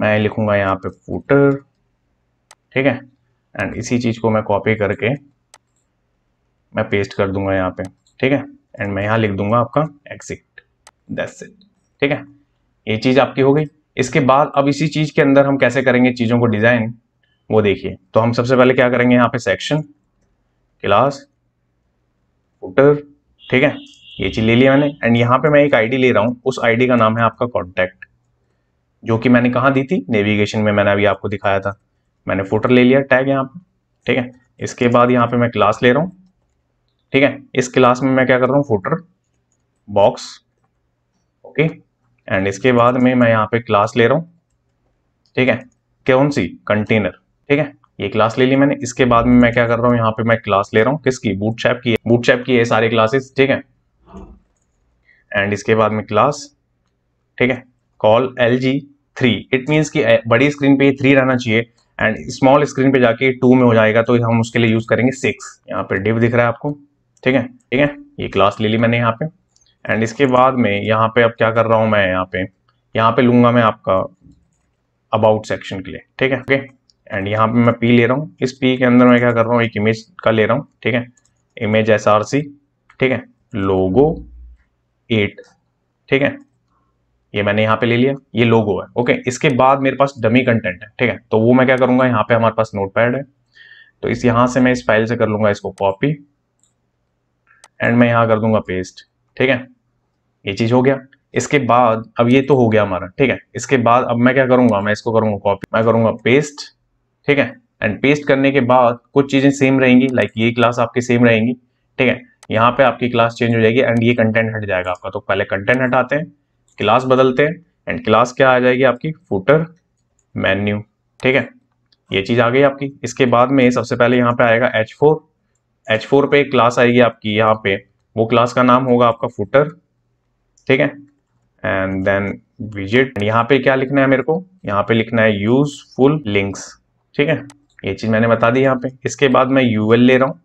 मैं लिखूँगा यहाँ पे फूटर ठीक है एंड इसी चीज़ को मैं कॉपी करके मैं पेस्ट कर दूंगा यहाँ पे ठीक है एंड मैं यहाँ लिख दूंगा आपका एग्जिट दैट्स इट ठीक है ये चीज़ आपकी हो गई इसके बाद अब इसी चीज़ के अंदर हम कैसे करेंगे चीज़ों को डिज़ाइन वो देखिए तो हम सबसे पहले क्या करेंगे यहाँ पे सेक्शन क्लास फूटर ठीक है ये चीज़ ले लिया मैंने एंड यहाँ पे मैं एक आईडी ले रहा हूँ उस आईडी का नाम है आपका कॉन्टैक्ट जो कि मैंने कहाँ दी थी नेविगेशन में मैंने अभी आपको दिखाया था मैंने फोटर ले लिया टैग यहाँ पे ठीक है इसके बाद यहाँ पे मैं क्लास ले रहा हूँ ठीक है इस क्लास में मैं क्या कर रहा हूँ फोटर बॉक्स ओके एंड इसके बाद में मैं यहाँ पे क्लास ले रहा हूँ ठीक है कौन सी कंटेनर ठीक है ये क्लास ले ली मैंने इसके बाद में मैं क्या कर रहा हूँ यहाँ पे मैं क्लास ले रहा हूँ किसकी बूट शैप की बूट शैप की है सारे क्लासेस ठीक है एंड इसके बाद में क्लास ठीक है col L G three it means कि बड़ी स्क्रीन पे थ्री रहना चाहिए एंड स्मॉल स्क्रीन पे जाके टू में हो जाएगा तो हम उसके लिए यूज़ करेंगे सिक्स यहाँ पे डिव दिख रहा है आपको ठीक है ठीक है ये क्लास ले ली मैंने यहाँ पे एंड इसके बाद में यहाँ पे अब क्या कर रहा हूँ मैं यहाँ पे यहाँ पे लूँगा मैं आपका अबाउट सेक्शन के लिए ठीक है ओके एंड यहाँ पे मैं पी ले रहा हूँ इस पी के अंदर मैं क्या कर रहा हूँ एक इमेज का ले रहा हूँ ठीक है इमेज एस आर सी ठीक है लोगो एट ठीक है ये मैंने यहाँ पे ले लिया ये लोगो है ओके इसके बाद मेरे पास डमी कंटेंट है ठीक है तो वो मैं क्या करूंगा यहां पे हमारे पास नोट पैड है तो इस यहां से मैं इस फाइल से कर लूंगा इसको कॉपी एंड मैं यहाँ कर दूंगा पेस्ट ठीक है ये चीज हो गया इसके बाद अब ये तो हो गया हमारा ठीक है इसके बाद अब मैं क्या करूंगा मैं इसको करूंगा कॉपी मैं करूंगा पेस्ट ठीक है एंड पेस्ट करने के बाद कुछ चीजें सेम रहेंगी लाइक ये क्लास आपकी सेम रहेंगी ठीक है यहाँ पे आपकी क्लास चेंज हो जाएगी एंड ये कंटेंट हट जाएगा आपका तो पहले कंटेंट हटाते हैं क्लास बदलते हैं एंड क्लास क्या आ जाएगी आपकी फूटर मेन्यू ठीक है ये चीज़ आ गई आपकी इसके बाद में सबसे पहले यहाँ पे आएगा एच फोर एच फोर पे क्लास आएगी आपकी यहाँ पे वो क्लास का नाम होगा आपका फूटर ठीक है एंड देन विजिट यहाँ पे क्या लिखना है मेरे को यहाँ पे लिखना है यूजफुल लिंक्स ठीक है ये चीज़ मैंने बता दी यहाँ पे इसके बाद मैं यूएल ले रहा हूँ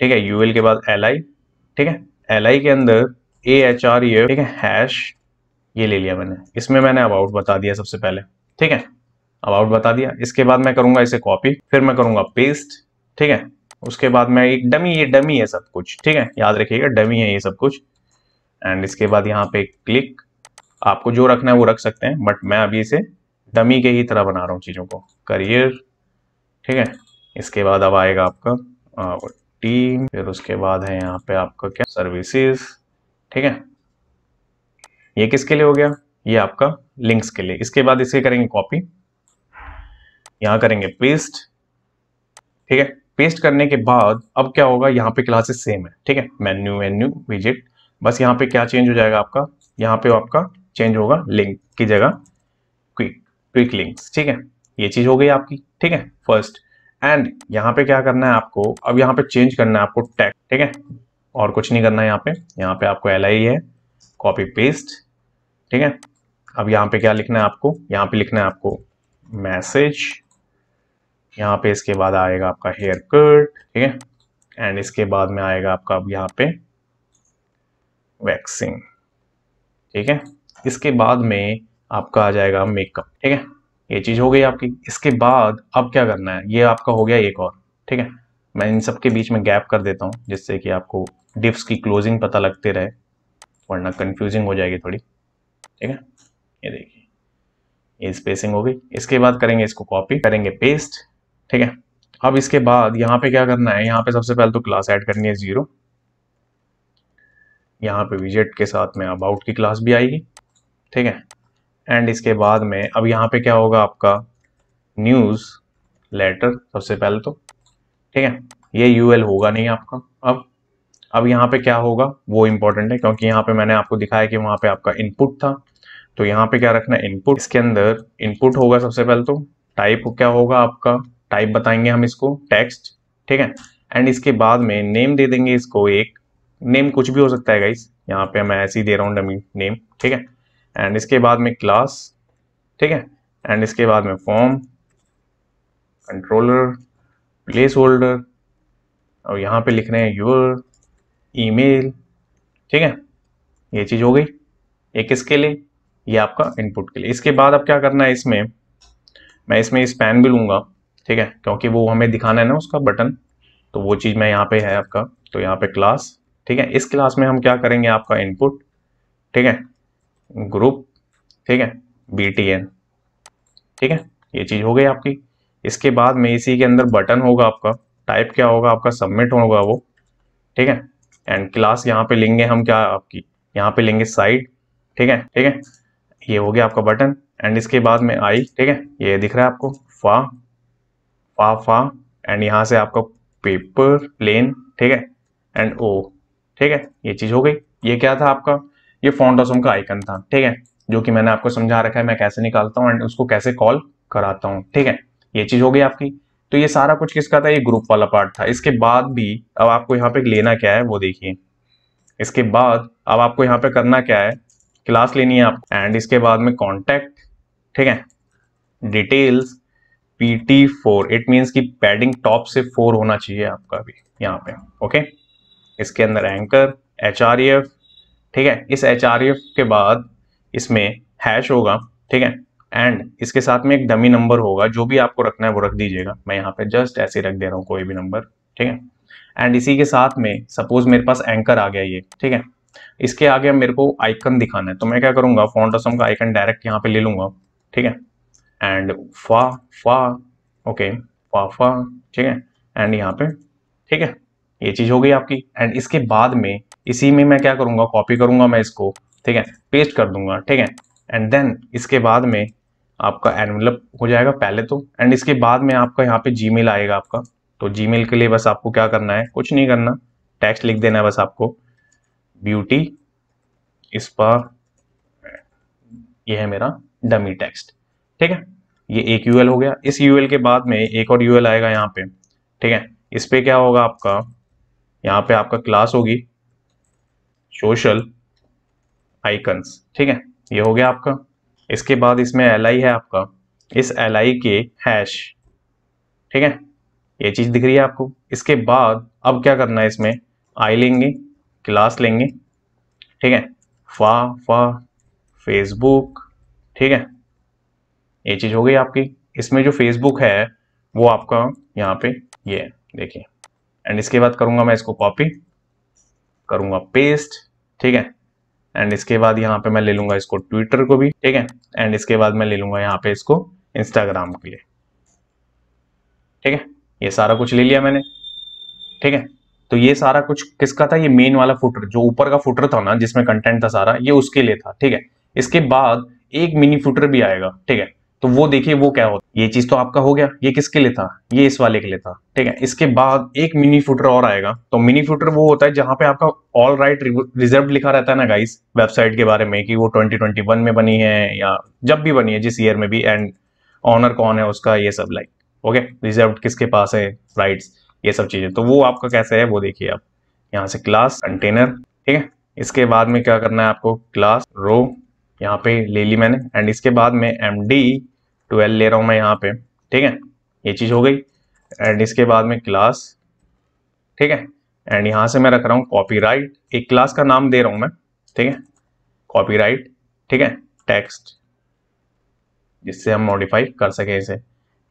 ठीक है यूएल के बाद एल आई ठीक है एल आई के अंदर ए एच आर ये ठीक है हैश ये ले लिया मैंने इसमें मैंने अबाउट बता दिया सबसे पहले ठीक है अबाउट बता दिया इसके बाद मैं करूंगा इसे कॉपी फिर मैं करूंगा पेस्ट ठीक है उसके बाद मैं एक डमी ये डमी है सब कुछ ठीक है याद रखिएगा डमी है ये सब कुछ एंड इसके बाद यहाँ पे क्लिक आपको जो रखना है वो रख सकते हैं बट मैं अभी इसे डमी के ही तरह बना रहा हूँ चीज़ों को करियर ठीक है इसके बाद अब आएगा आपका uh, टीम फिर उसके बाद है यहाँ पे आपका क्या सर्विसेज ठीक है ये किसके लिए हो गया ये आपका लिंक्स के लिए इसके बाद इसे करेंगे कॉपी यहां करेंगे पेस्ट ठीक है पेस्ट करने के बाद अब क्या होगा यहाँ पे क्लासेस सेम है ठीक है मेन्यू मेन्यू विजिट बस यहाँ पे क्या चेंज हो जाएगा आपका यहाँ पे आपका चेंज होगा लिंक की जगह क्विक क्विक लिंक्स ठीक है ये चीज़ हो गई आपकी ठीक है फर्स्ट एंड यहाँ पे क्या करना है आपको अब यहाँ पे चेंज करना है आपको टैग ठीक है और कुछ नहीं करना है यहाँ पे यहाँ पे आपको एल e है कॉपी पेस्ट ठीक है अब यहाँ पे क्या लिखना है आपको यहाँ पे लिखना है आपको मैसेज यहाँ पे इसके बाद आएगा आपका हेयर कट ठीक है एंड इसके बाद में आएगा आपका अब यहाँ पे वैक्सिंग ठीक है इसके बाद में आपका आ जाएगा मेकअप ठीक है ये चीज़ हो गई आपकी इसके बाद अब क्या करना है ये आपका हो गया एक और ठीक है मैं इन सबके बीच में गैप कर देता हूँ जिससे कि आपको डिप्स की क्लोजिंग पता लगते रहे वरना कन्फ्यूजिंग हो जाएगी थोड़ी ठीक है ये देखिए ये स्पेसिंग हो गई इसके बाद करेंगे इसको कॉपी करेंगे पेस्ट ठीक है अब इसके बाद यहाँ पे क्या करना है यहाँ पे सबसे पहले तो क्लास ऐड करनी है ज़ीरो यहाँ पे विजेट के साथ में अबाउट की क्लास भी आएगी ठीक है एंड इसके बाद में अब यहाँ पे क्या होगा आपका न्यूज़ लेटर सबसे पहले तो ठीक है ये यू एल होगा नहीं आपका अब अब यहाँ पे क्या होगा वो इम्पोर्टेंट है क्योंकि यहाँ पे मैंने आपको दिखाया कि वहाँ पे आपका इनपुट था तो यहाँ पे क्या रखना है इनपुट इसके अंदर इनपुट होगा सबसे पहले तो टाइप क्या होगा आपका टाइप बताएंगे हम इसको टेक्स्ट ठीक है एंड इसके बाद में नेम दे देंगे इसको एक नेम कुछ भी हो सकता है गाइस यहाँ पे मैं ऐसे ही दे रहा हूँ डमी नेम ठीक है एंड इसके बाद में क्लास ठीक है एंड इसके बाद में फॉर्म कंट्रोलर प्लेस होल्डर और यहाँ पे लिख रहे हैं यूर ईमेल ठीक है ये चीज़ हो गई एक किसके लिए ये आपका इनपुट के लिए इसके बाद अब क्या करना है इसमें मैं इसमें स्पैन भी लूँगा ठीक है क्योंकि वो हमें दिखाना है ना उसका बटन तो वो चीज़ मैं यहाँ पे है आपका तो यहाँ पे क्लास ठीक है इस क्लास में हम क्या करेंगे आपका इनपुट ठीक है ग्रुप ठीक है बी टी एन ठीक है ये चीज़ हो गई आपकी इसके बाद में इसी के अंदर बटन होगा आपका टाइप क्या होगा आपका सबमिट होगा वो ठीक है एंड क्लास यहाँ पे लेंगे हम क्या आपकी यहाँ पे लेंगे साइड ठीक है ठीक है ये हो गया आपका बटन एंड इसके बाद में आई ठीक है ये दिख रहा है आपको फा फा फा एंड यहाँ से आपका पेपर प्लेन ठीक है एंड ओ ठीक है ये चीज़ हो गई ये क्या था आपका ये फॉन्टोसम का आइकन था ठीक है जो कि मैंने आपको समझा रखा है मैं कैसे निकालता हूँ एंड उसको कैसे कॉल कराता हूँ ठीक है ये चीज हो गई आपकी तो ये सारा कुछ किसका था ये ग्रुप वाला पार्ट था इसके बाद भी अब आपको यहाँ पे लेना क्या है वो देखिए इसके बाद अब आपको यहाँ पे करना क्या है क्लास लेनी है आप एंड इसके बाद में कॉन्टेक्ट ठीक है details P T four it means की पैडिंग टॉप से फोर होना चाहिए आपका भी यहाँ पे ओके इसके अंदर एंकर एच आर एफ ठीक है इस एच के बाद इसमें हैश होगा ठीक है एंड इसके साथ में एक डमी नंबर होगा जो भी आपको रखना है वो रख दीजिएगा मैं यहाँ पे जस्ट ऐसे रख दे रहा हूँ कोई भी नंबर ठीक है एंड इसी के साथ में सपोज मेरे पास एंकर आ गया ये ठीक है इसके आगे मेरे को आइकन दिखाना है तो मैं क्या करूंगा फॉन्ट असम का आइकन डायरेक्ट यहाँ पे ले लूंगा ठीक है एंड फा फा ओके फा फा ठीक है एंड यहाँ पे ठीक है ये चीज़ हो गई आपकी एंड इसके बाद में इसी में मैं क्या करूंगा कॉपी करूंगा मैं इसको ठीक है पेस्ट कर दूंगा ठीक है एंड देन इसके बाद में आपका एनवलप हो जाएगा पहले तो एंड इसके बाद में आपका यहाँ पे जी आएगा आपका तो जी के लिए बस आपको क्या करना है कुछ नहीं करना टेक्स्ट लिख देना है बस आपको ब्यूटी इस पर यह है मेरा डमी टेक्स्ट ठीक है ये एक यूएल हो गया इस यूएल के बाद में एक और यूएल आएगा यहाँ पे ठीक है इस पे क्या होगा आपका यहाँ पे आपका क्लास होगी सोशल आइकन्स ठीक है ये हो गया आपका इसके बाद इसमें एल है आपका इस एल के हैश ठीक है ये चीज़ दिख रही है आपको इसके बाद अब क्या करना है इसमें आई लेंगे क्लास लेंगे ठीक है फा फा फेसबुक ठीक है ये चीज़ हो गई आपकी इसमें जो फेसबुक है वो आपका यहाँ पे ये देखिए एंड इसके बाद करूंगा मैं इसको कॉपी करूंगा पेस्ट ठीक है एंड इसके बाद यहाँ पे मैं ले लूंगा इसको ट्विटर को भी ठीक है एंड इसके बाद मैं ले लूंगा यहाँ पे इसको इंस्टाग्राम के लिए ठीक है ये सारा कुछ ले लिया मैंने ठीक है तो ये सारा कुछ किसका था ये मेन वाला फुटर जो ऊपर का फुटर था ना जिसमें कंटेंट था सारा ये उसके लिए था ठीक है इसके बाद एक मिनी फुटर भी आएगा ठीक है तो वो देखिए वो क्या होता है ये चीज तो आपका हो गया ये किसके लिए था ये इस वाले के लिए था ठीक है इसके बाद एक मिनी फूटर और आएगा तो मिनी फूटर वो होता है जहां पे आपका ऑल राइट रिजर्व लिखा रहता है ना गाइस वेबसाइट के बारे में कि वो 2021 में बनी है या जब भी बनी है जिस ईयर में भी एंड ऑनर कौन है उसका ये सब लाइक ओके रिजर्व किसके पास है राइट ये सब चीजें तो वो आपका कैसे है वो देखिए आप यहाँ से क्लास कंटेनर ठीक है इसके बाद में क्या करना है आपको क्लास रो यहाँ पे ले ली मैंने एंड इसके बाद में एम डी ट्वेल्व ले रहा हूँ मैं यहाँ पे ठीक है ये चीज़ हो गई एंड इसके बाद में क्लास ठीक है एंड यहाँ से मैं रख रहा हूँ कॉपी एक क्लास का नाम दे रहा हूँ मैं ठीक है कॉपी ठीक है टेक्स्ट जिससे हम मॉडिफाई कर सकें इसे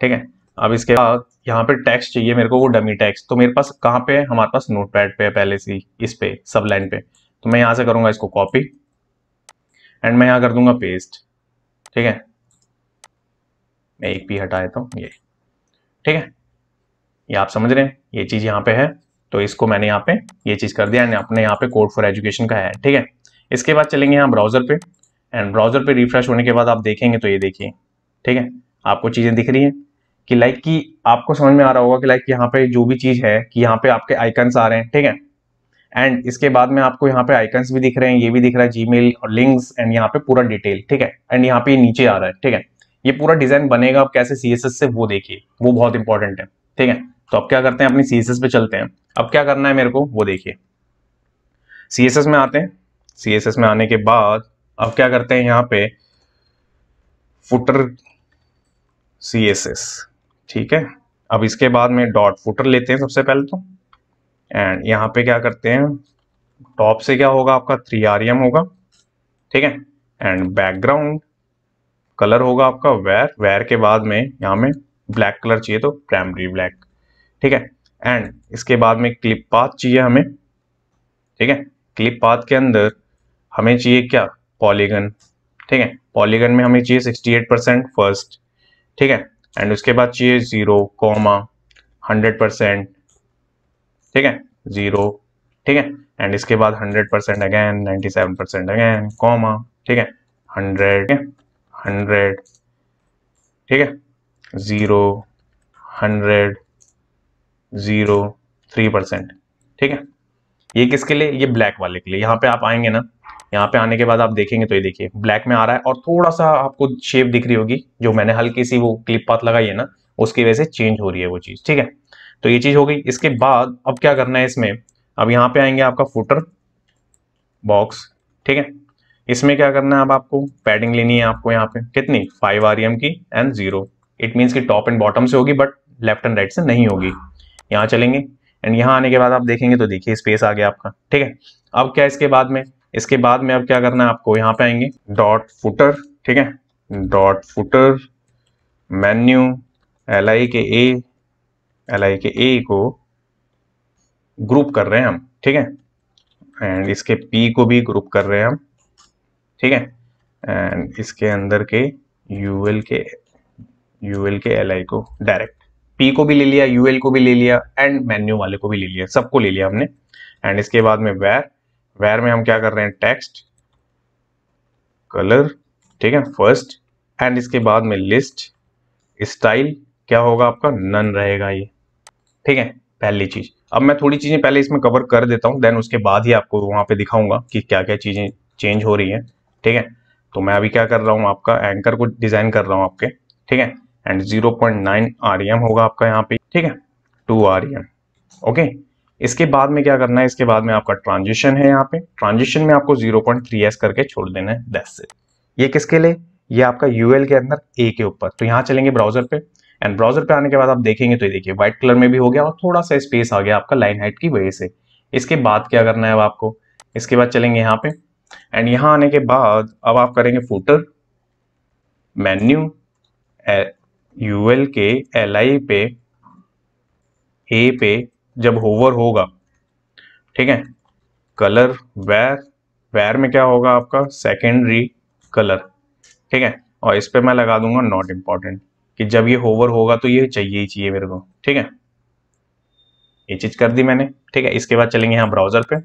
ठीक है अब इसके बाद यहाँ पे टेक्स्ट चाहिए मेरे को वो डमी टेक्स्ट तो मेरे पास कहाँ पे है हमारे पास नोट पे है पहले से इस पे सब लाइन पे तो मैं यहाँ से करूँगा इसको कॉपी एंड मैं यहाँ कर दूंगा पेस्ट ठीक है मैं एक पी हटा देता हूँ ये ठीक है ये आप समझ रहे हैं ये चीज़ यहाँ पे है तो इसको मैंने यहाँ पे ये चीज़ कर दिया एंड अपने यहाँ पे कोड फॉर एजुकेशन का है ठीक है इसके बाद चलेंगे यहाँ ब्राउज़र पे एंड ब्राउज़र पे रिफ्रेश होने के बाद आप देखेंगे तो ये देखिए ठीक है आपको चीज़ें दिख रही है कि लाइक कि आपको समझ में आ रहा होगा कि लाइक यहाँ पे जो भी चीज़ है कि यहाँ पे आपके आइकन्स आ रहे हैं ठीक है एंड इसके बाद में आपको यहाँ पे आइकन्स भी दिख रहे हैं ये भी दिख रहा है जी मेल और लिंक्स एंड यहाँ पे पूरा डिटेल ठीक है एंड यहाँ पे नीचे आ रहा है ठीक है ये पूरा डिजाइन बनेगा आप कैसे सी से वो देखिए वो बहुत इंपॉर्टेंट है ठीक है तो अब क्या करते हैं अपनी सी पे चलते हैं अब क्या करना है मेरे को वो देखिए सी में आते हैं सी में आने के बाद अब क्या करते हैं यहाँ पे फुटर सी ठीक है अब इसके बाद में डॉट फुटर लेते हैं सबसे पहले तो एंड यहाँ पे क्या करते हैं टॉप से क्या होगा आपका थ्री आर e होगा ठीक है एंड बैकग्राउंड कलर होगा आपका वेयर वेयर के बाद में यहाँ में ब्लैक कलर चाहिए तो प्राइमरी ब्लैक ठीक है एंड इसके बाद में क्लिप पाथ चाहिए हमें ठीक है क्लिप पाथ के अंदर हमें चाहिए क्या पॉलीगन ठीक है पॉलीगन में हमें चाहिए 68 परसेंट फर्स्ट ठीक है एंड उसके बाद चाहिए जीरो कॉमा हंड्रेड परसेंट ठीक है जीरो ठीक है एंड इसके बाद hundred percent again ninety seven percent again comma ठीक है हंड्रेड हंड्रेड ठीक है zero hundred zero three percent ठीक है ये किसके लिए ये ब्लैक वाले के लिए यहाँ पे आप आएंगे ना यहाँ पे आने के बाद आप देखेंगे तो ये देखिए ब्लैक में आ रहा है और थोड़ा सा आपको शेप दिख रही होगी जो मैंने हल्की सी वो क्लिप पात लगाई है ना उसकी वजह से चेंज हो रही है वो चीज़ ठीक है तो ये चीज़ हो गई इसके बाद अब क्या करना है इसमें अब यहां पे आएंगे आपका फुटर बॉक्स ठीक है इसमें क्या करना है अब आपको पैडिंग लेनी है आपको यहाँ पे कितनी फाइव आर e की एंड जीरो इट मीन्स की टॉप एंड बॉटम से होगी बट लेफ्ट एंड राइट से नहीं होगी यहाँ चलेंगे एंड यहाँ आने के बाद आप देखेंगे तो देखिए स्पेस आ गया आपका ठीक है अब क्या इसके बाद में इसके बाद में अब क्या करना है आपको यहाँ पे आएंगे डॉट फुटर ठीक है dot footer menu L I के ए एल आई के ए को ग्रुप कर रहे हैं हम ठीक है एंड इसके पी को भी ग्रुप कर रहे हैं हम ठीक है एंड इसके अंदर के यू एल के यू एल के एल आई को डायरेक्ट पी को भी ले लिया यू एल को भी ले लिया एंड मेन्यू वाले को भी ले लिया सबको ले लिया हमने एंड इसके बाद में वेर वेर में हम क्या कर रहे हैं टेक्स्ट कलर ठीक है फर्स्ट एंड इसके बाद में लिस्ट स्टाइल क्या होगा आपका नन रहेगा ये ठीक है पहली चीज अब मैं थोड़ी चीजें पहले इसमें कवर कर देता हूं देन उसके बाद ही आपको वहां पे दिखाऊंगा कि क्या क्या चीजें चेंज हो रही हैं ठीक है तो मैं अभी क्या कर रहा हूं आपका एंकर को डिजाइन कर रहा हूं आपके ठीक है and zero point nine R M होगा आपका यहाँ पे ठीक है टू आर एम ओके इसके बाद में क्या करना है इसके बाद में आपका ट्रांजिशन है यहाँ पे ट्रांजिशन में आपको जीरो पॉइंट थ्री एस करके छोड़ देना है दस से ये किसके लिए ये आपका यूएल के अंदर ए के ऊपर तो यहाँ चलेंगे ब्राउजर पे एंड ब्राउजर पे आने के बाद आप देखेंगे तो ये देखिए व्हाइट कलर में भी हो गया और थोड़ा सा स्पेस आ गया आपका लाइन हाइट की वजह से इसके बाद क्या करना है अब आपको इसके बाद चलेंगे यहाँ पे एंड यहाँ आने के बाद अब आप करेंगे फूटर मेन्यू यू एल के एल आई पे ए पे जब होवर होगा ठीक है कलर वेर वेर में क्या होगा आपका सेकेंडरी कलर ठीक है और इस पर मैं लगा दूंगा नॉट इम्पॉर्टेंट कि जब ये होवर होगा तो ये चाहिए ही चाहिए मेरे को ठीक है ये चीज़ कर दी मैंने ठीक है इसके बाद चलेंगे यहाँ ब्राउज़र पे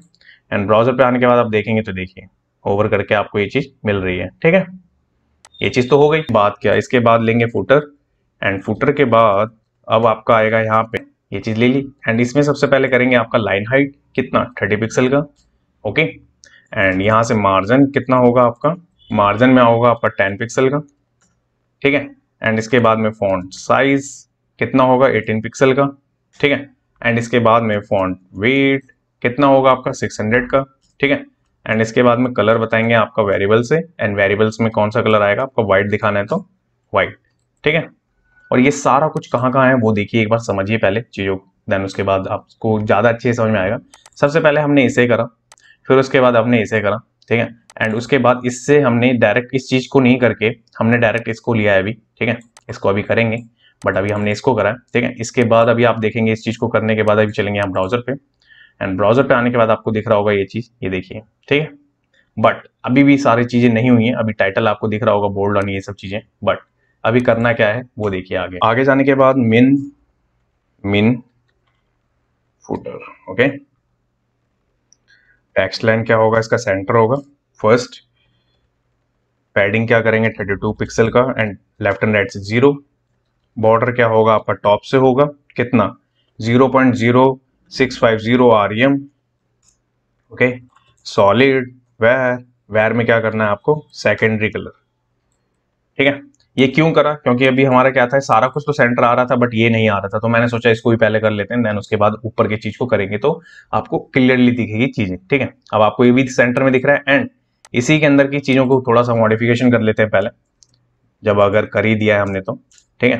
एंड ब्राउज़र पे आने के बाद आप देखेंगे तो देखिए ओवर करके आपको ये चीज़ मिल रही है ठीक है ये चीज़ तो हो गई बात क्या इसके बाद लेंगे फूटर एंड फूटर के बाद अब आपका आएगा यहाँ पे ये चीज़ ले ली एंड इसमें सबसे पहले करेंगे आपका लाइन हाइट कितना थर्टी पिक्सल का ओके एंड यहाँ से मार्जिन कितना होगा आपका मार्जिन में होगा आपका टेन पिक्सल का ठीक है एंड इसके बाद में फॉन्ट साइज कितना होगा 18 पिक्सल का ठीक है एंड इसके बाद में फॉन्ट वेट कितना होगा आपका 600 का ठीक है एंड इसके बाद में कलर बताएंगे आपका वेरिएबल से एंड वेरिएबल्स में कौन सा कलर आएगा आपको व्हाइट दिखाना है तो व्हाइट ठीक है और ये सारा कुछ कहाँ कहाँ है वो देखिए एक बार समझिए पहले चीज़ों को देन उसके बाद आपको ज़्यादा अच्छे समझ में आएगा सबसे पहले हमने इसे करा फिर उसके बाद हमने इसे करा ठीक है एंड उसके बाद इससे हमने डायरेक्ट इस चीज़ को नहीं करके हमने डायरेक्ट इसको लिया है अभी ठीक है इसको अभी करेंगे बट अभी हमने इसको करा ठीक है इसके बाद अभी आप देखेंगे इस चीज़ को करने के बाद अभी चलेंगे आप ब्राउज़र पे एंड ब्राउज़र पे आने के बाद आपको दिख रहा होगा ये चीज़ ये देखिए ठीक है बट अभी भी सारी चीज़ें नहीं हुई हैं अभी टाइटल आपको दिख रहा होगा बोल्ड और ये सब चीज़ें बट अभी करना क्या है वो देखिए आगे आगे जाने के बाद मिन मिन फुटर ओके टेक्स्ट लाइन क्या होगा इसका सेंटर होगा फर्स्ट पैडिंग क्या करेंगे 32 पिक्सल का एंड लेफ्ट एंड राइट से जीरो बॉर्डर क्या होगा आपका टॉप से होगा कितना 0.0650 R M okay solid var var में क्या करना है आपको सेकेंडरी कलर ठीक है ये क्यों करा क्योंकि अभी हमारा क्या था सारा कुछ तो सेंटर आ रहा था बट ये नहीं आ रहा था तो मैंने सोचा इसको भी पहले कर लेते हैं देन उसके बाद ऊपर की चीज को करेंगे तो आपको क्लियरली दिखेगी चीजें ठीक है अब आपको ये भी सेंटर में दिख रहा है एंड इसी के अंदर की चीज़ों को थोड़ा सा मॉडिफिकेशन कर लेते हैं पहले जब अगर कर ही दिया है हमने तो ठीक है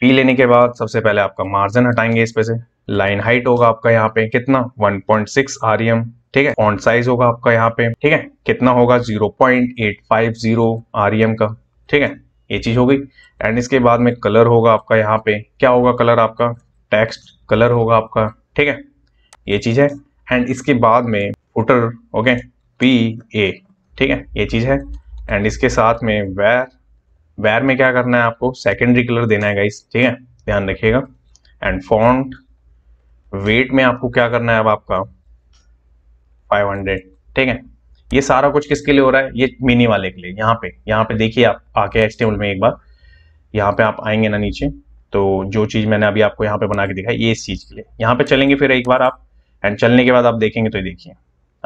पी लेने के बाद सबसे पहले आपका मार्जिन हटाएंगे इस पे से लाइन हाइट होगा आपका यहाँ पे कितना 1.6 पॉइंट e ठीक है फॉन्ट साइज होगा आपका यहाँ पे ठीक है कितना होगा 0.850 आरएम e का ठीक है ये चीज हो गई एंड इसके बाद में कलर होगा आपका यहाँ पे क्या होगा कलर आपका टेक्स्ट कलर होगा आपका ठीक है ये चीज है एंड इसके बाद में फुटर ओके पी ए ठीक है ये चीज़ है एंड इसके साथ में वेर वेर में क्या करना है आपको सेकेंडरी कलर देना है गाइस ठीक है ध्यान रखिएगा एंड फॉन्ट वेट में आपको क्या करना है अब आपका 500 ठीक है ये सारा कुछ किसके लिए हो रहा है ये मिनी वाले के लिए यहाँ पे यहाँ पे देखिए आप आके एच में एक बार यहाँ पे आप आएंगे ना नीचे तो जो चीज़ मैंने अभी आपको यहाँ पे बना के दिखाई ये इस चीज़ के लिए यहाँ पे चलेंगे फिर एक बार आप एंड चलने के बाद आप देखेंगे तो ये देखिए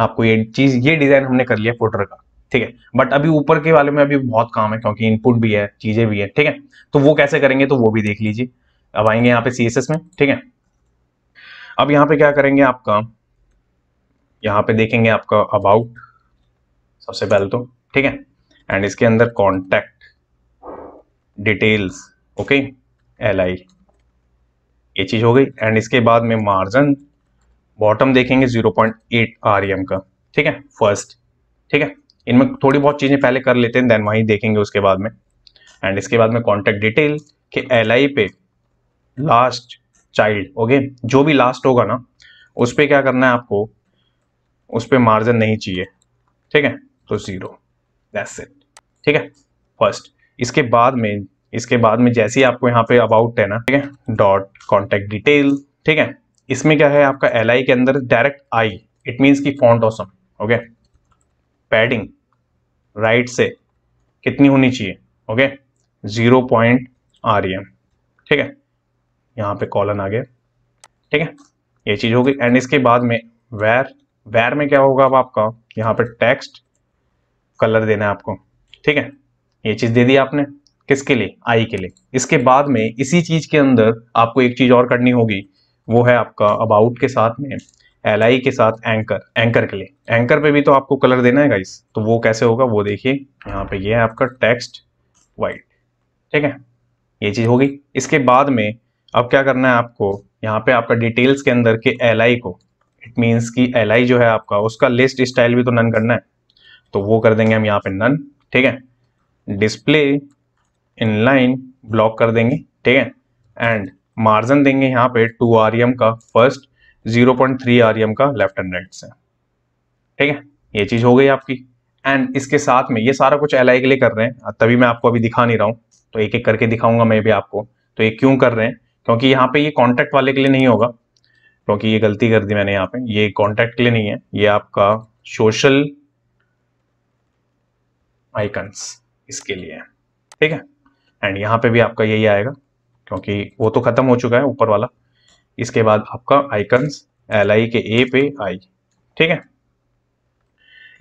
आपको ये चीज ये डिजाइन हमने कर लिया फोटर का ठीक है बट अभी ऊपर के वाले में अभी बहुत काम है क्योंकि इनपुट भी है चीजें भी है ठीक है तो वो कैसे करेंगे तो वो भी देख लीजिए अब आएंगे यहाँ पे एस में ठीक है अब यहाँ पे क्या करेंगे आपका यहाँ पे देखेंगे आपका अबाउट सबसे पहले तो ठीक है एंड इसके अंदर contact details okay L I ये चीज हो गई एंड इसके बाद में मार्जिन बॉटम देखेंगे 0.8 एम e का ठीक है फर्स्ट ठीक है इनमें थोड़ी बहुत चीज़ें पहले कर लेते हैं देन वहीं देखेंगे उसके बाद में एंड इसके बाद में कॉन्टैक्ट डिटेल के एल पे लास्ट चाइल्ड ओके जो भी लास्ट होगा ना उस पर क्या करना है आपको उस पर मार्जिन नहीं चाहिए ठीक है तो ज़ीरो दैट्स इट ठीक है फर्स्ट इसके बाद में इसके बाद में जैसे ही आपको यहाँ पे अबाउट है ना ठीक है डॉट कॉन्टैक्ट डिटेल ठीक है इसमें क्या है आपका एल के अंदर डायरेक्ट आई इट मीन्स की font awesome okay padding right से कितनी होनी चाहिए ओके जीरो पॉइंट आर ठीक है यहाँ पे कॉलन आ गया ठीक है ये चीज़ होगी एंड इसके बाद में वेर वेर में क्या होगा अब आपका यहाँ पे टेक्स्ट कलर देना है आपको ठीक है ये चीज़ दे दी आपने किसके लिए आई के लिए इसके बाद में इसी चीज़ के अंदर आपको एक चीज़ और करनी होगी वो है आपका अबाउट के साथ में एल आई के साथ एंकर एंकर के लिए एंकर पे भी तो आपको कलर देना है गाइस तो वो कैसे होगा वो देखिए यहाँ पे ये है आपका टेक्स्ट वाइट ठीक है ये चीज़ होगी इसके बाद में अब क्या करना है आपको यहाँ पे आपका डिटेल्स के अंदर के एल आई को इट मीन्स कि एल आई जो है आपका उसका लिस्ट स्टाइल भी तो नन करना है तो वो कर देंगे हम यहाँ पे नन ठीक है डिस्प्ले इनलाइन ब्लॉक कर देंगे ठीक है एंड मार्जिन देंगे यहाँ पे टू आर का first zero point three R का लेफ्ट एंड राइट से ठीक है ये चीज हो गई आपकी एंड इसके साथ में ये सारा कुछ एल के लिए कर रहे हैं तभी मैं आपको अभी दिखा नहीं रहा हूँ तो एक एक करके दिखाऊंगा मैं भी आपको तो ये क्यों कर रहे हैं क्योंकि यहाँ पे ये कॉन्टैक्ट वाले के लिए नहीं होगा क्योंकि ये गलती कर दी मैंने यहाँ पे ये कॉन्टैक्ट के लिए नहीं है ये आपका सोशल आइकन्स इसके लिए ठीक है एंड यहाँ पे भी आपका यही आएगा क्योंकि वो तो ख़त्म हो चुका है ऊपर वाला इसके बाद आपका आइकन्स एल आई के ए पे आई ठीक है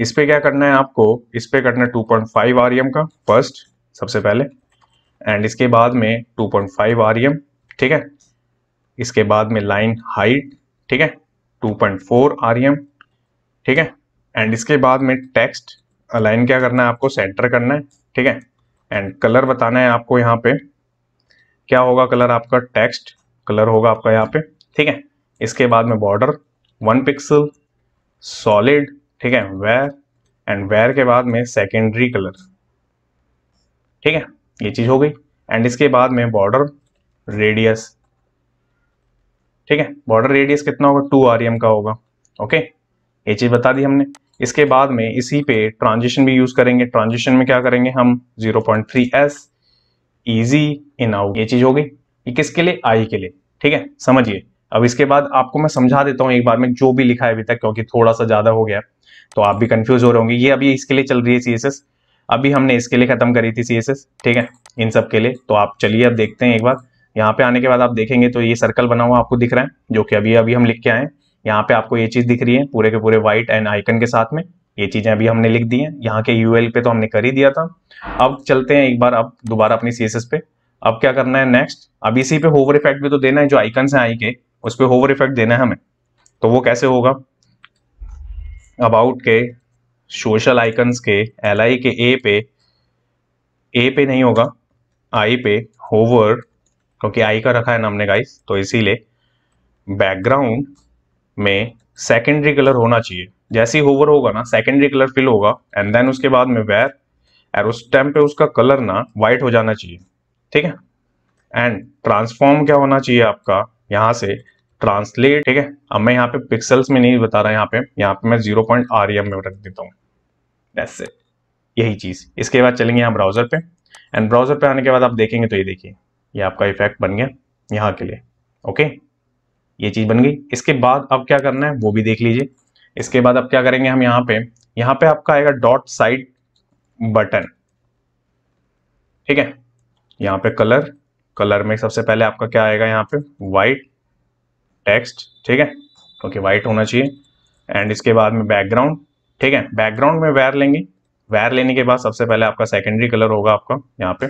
इस पे क्या करना है आपको इस पे करना है टू पॉइंट फाइव आर का फर्स्ट सबसे पहले एंड इसके बाद में टू पॉइंट फाइव आर ठीक है इसके बाद में लाइन हाइट ठीक है टू पॉइंट फोर आर ठीक है एंड इसके बाद में टेक्स्ट लाइन क्या करना है आपको सेंटर करना है ठीक है एंड कलर बताना है आपको यहाँ पे क्या होगा कलर आपका टेक्स्ट कलर होगा आपका यहाँ पे ठीक है इसके बाद में बॉर्डर वन पिक्सल सॉलिड ठीक है वेयर एंड वेयर के बाद में सेकेंडरी कलर ठीक है ये चीज हो गई एंड इसके बाद में बॉर्डर रेडियस ठीक है बॉर्डर रेडियस कितना होगा टू आर e का होगा ओके ये चीज बता दी हमने इसके बाद में इसी पे ट्रांजिशन भी यूज करेंगे ट्रांजिशन में क्या करेंगे हम zero point three S ease in out ये चीज हो गई ये किसके लिए आई के लिए ठीक है समझिए अब इसके बाद आपको मैं समझा देता हूँ एक बार में जो भी लिखा है अभी तक क्योंकि थोड़ा सा ज्यादा हो गया तो आप भी कंफ्यूज हो रहे होंगे ये अभी इसके लिए चल रही है सीएसएस अभी हमने इसके लिए खत्म करी थी सीएसएस ठीक है इन सब के लिए तो आप चलिए अब देखते हैं एक बार यहाँ पे आने के बाद आप देखेंगे तो ये सर्कल बना हुआ आपको दिख रहा है जो कि अभी अभी हम लिख के आए यहाँ पे आपको ये चीज दिख रही है पूरे के पूरे व्हाइट एंड आइकन के साथ में ये चीज़ें अभी हमने लिख दी हैं यहाँ के यू पे तो हमने कर ही दिया था अब चलते हैं एक बार अब दोबारा अपनी सी पे अब क्या करना है नेक्स्ट अब इसी पे होवर इफेक्ट भी तो देना है जो आइकन है आई के उस पर होवर इफेक्ट देना है हमें तो वो कैसे होगा अबाउट के सोशल आइकन्स के एल आई के ए पे ए पे नहीं होगा आई पे होवर क्योंकि आई का रखा है ना हमने गाइस तो इसीलिए बैकग्राउंड में सेकेंडरी कलर होना चाहिए जैसे ही होवर होगा ना सेकेंडरी कलर फिल होगा एंड देन उसके बाद में वेर उस टाइम पे उसका कलर ना वाइट हो जाना चाहिए ठीक है एंड ट्रांसफॉर्म क्या होना चाहिए आपका यहाँ से ट्रांसलेट ठीक है अब मैं यहाँ पे पिक्सल्स में नहीं बता रहा यहाँ पे यहाँ पे मैं जीरो पॉइंट आर एम में रख देता हूँ ऐसे यही चीज़ इसके बाद चलेंगे यहाँ ब्राउजर पे एंड ब्राउजर पे आने के बाद आप देखेंगे तो ये देखिए ये आपका इफेक्ट बन गया यहाँ के लिए ओके ये चीज़ बन गई इसके बाद अब क्या करना है वो भी देख लीजिए इसके बाद अब क्या करेंगे हम यहाँ पे यहाँ पे आपका आएगा डॉट साइड बटन ठीक है यहाँ पे कलर कलर में सबसे पहले आपका क्या आएगा यहाँ पे वाइट टेक्स्ट ठीक है क्योंकि तो वाइट होना चाहिए एंड इसके बाद में बैकग्राउंड ठीक है बैकग्राउंड में वैर लेंगे वैर लेने के बाद सबसे पहले आपका सेकेंडरी कलर होगा आपका यहाँ पे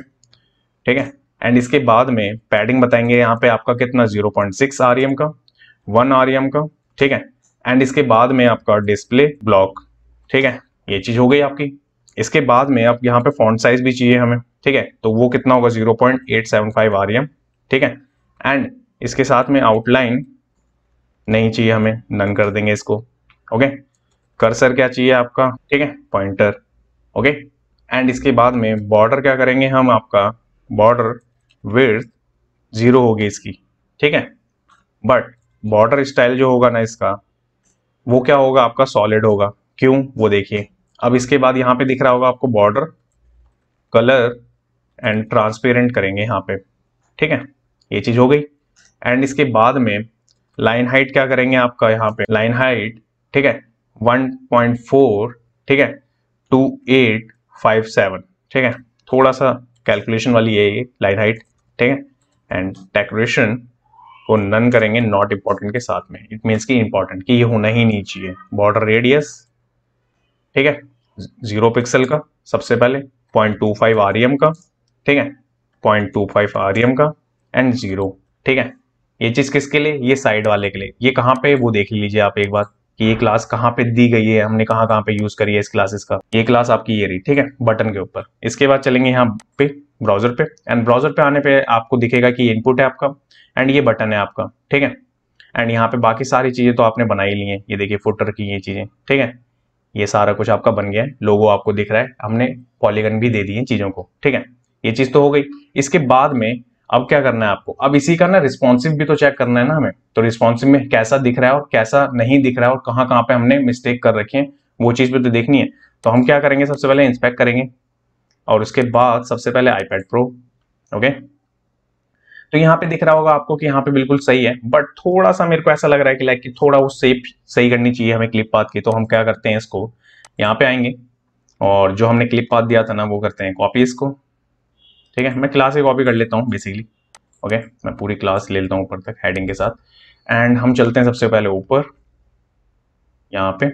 ठीक है एंड इसके बाद में पैडिंग बताएंगे यहाँ पे आपका कितना 0.6 आरएम e का 1 आरएम e का ठीक है एंड इसके बाद में आपका डिस्प्ले ब्लॉक ठीक है ये चीज हो गई आपकी इसके बाद में आप यहाँ पे फॉन्ट साइज भी चाहिए हमें ठीक है तो वो कितना होगा zero point eight seven five R M ठीक है एंड इसके साथ में आउटलाइन नहीं चाहिए हमें नन कर देंगे इसको ओके कर्सर क्या चाहिए आपका ठीक है पॉइंटर ओके एंड इसके बाद में बॉर्डर क्या करेंगे हम आपका बॉर्डर विर्थ जीरो होगी इसकी ठीक है बट बॉर्डर स्टाइल जो होगा ना इसका वो क्या होगा आपका सॉलिड होगा क्यों वो देखिए अब इसके बाद यहाँ पे दिख रहा होगा आपको बॉर्डर कलर एंड ट्रांसपेरेंट करेंगे यहाँ पे ठीक है ये चीज़ हो गई एंड इसके बाद में लाइन हाइट क्या करेंगे आपका यहाँ पे लाइन हाइट ठीक है 1.4 ठीक है 2857 ठीक है थोड़ा सा कैलकुलेशन वाली है ये लाइन हाइट ठीक है एंड डेकोरेशन को नन करेंगे नॉट इंपॉर्टेंट के साथ में इट मीन्स कि इंपॉर्टेंट कि ये होना ही नहीं चाहिए बॉर्डर रेडियस ठीक है जीरो पिक्सल का सबसे पहले पॉइंट टू फाइव आर का ठीक है पॉइंट टू फाइव आर का एंड जीरो ठीक है ये चीज़ किसके लिए ये साइड वाले के लिए ये कहाँ पे वो देख लीजिए आप एक बार कि ये क्लास कहाँ पे दी गई है हमने कहाँ कहाँ पे यूज़ करी है इस क्लासेस का ये क्लास आपकी ये रही ठीक है बटन के ऊपर इसके बाद चलेंगे यहाँ पे ब्राउजर पे एंड ब्राउजर पे आने पे आपको दिखेगा कि इनपुट है आपका एंड ये बटन है आपका ठीक है एंड यहाँ पे बाकी सारी चीज़ें तो आपने बनाई ली हैं ये देखिए फुटर की ये चीज़ें ठीक है ये सारा कुछ आपका बन गया है लोगो आपको दिख रहा है हमने पॉलीगन भी दे दिए चीज़ों को ठीक है ये चीज़ तो हो गई इसके बाद में अब क्या करना है आपको अब इसी का ना रिस्पॉन्सिव भी तो चेक करना है ना हमें तो रिस्पॉन्सिव में कैसा दिख रहा है और कैसा नहीं दिख रहा है और कहाँ कहाँ पे हमने मिस्टेक कर रखी है वो चीज़ भी तो देखनी है तो हम क्या करेंगे सबसे पहले इंस्पेक्ट करेंगे और उसके बाद सबसे पहले आईपैड प्रो ओके तो यहाँ पे दिख रहा होगा आपको कि यहाँ पे बिल्कुल सही है बट थोड़ा सा मेरे को ऐसा लग रहा है कि लाइक कि थोड़ा वो सेप सही करनी चाहिए हमें क्लिप पाथ की तो हम क्या करते हैं इसको यहाँ पे आएंगे और जो हमने क्लिप पाथ दिया था ना वो करते हैं कॉपी इसको ठीक है मैं क्लास ही कॉपी कर लेता हूँ बेसिकली ओके मैं पूरी क्लास ले लेता हूँ ऊपर तक हेडिंग के साथ एंड हम चलते हैं सबसे पहले ऊपर यहाँ पे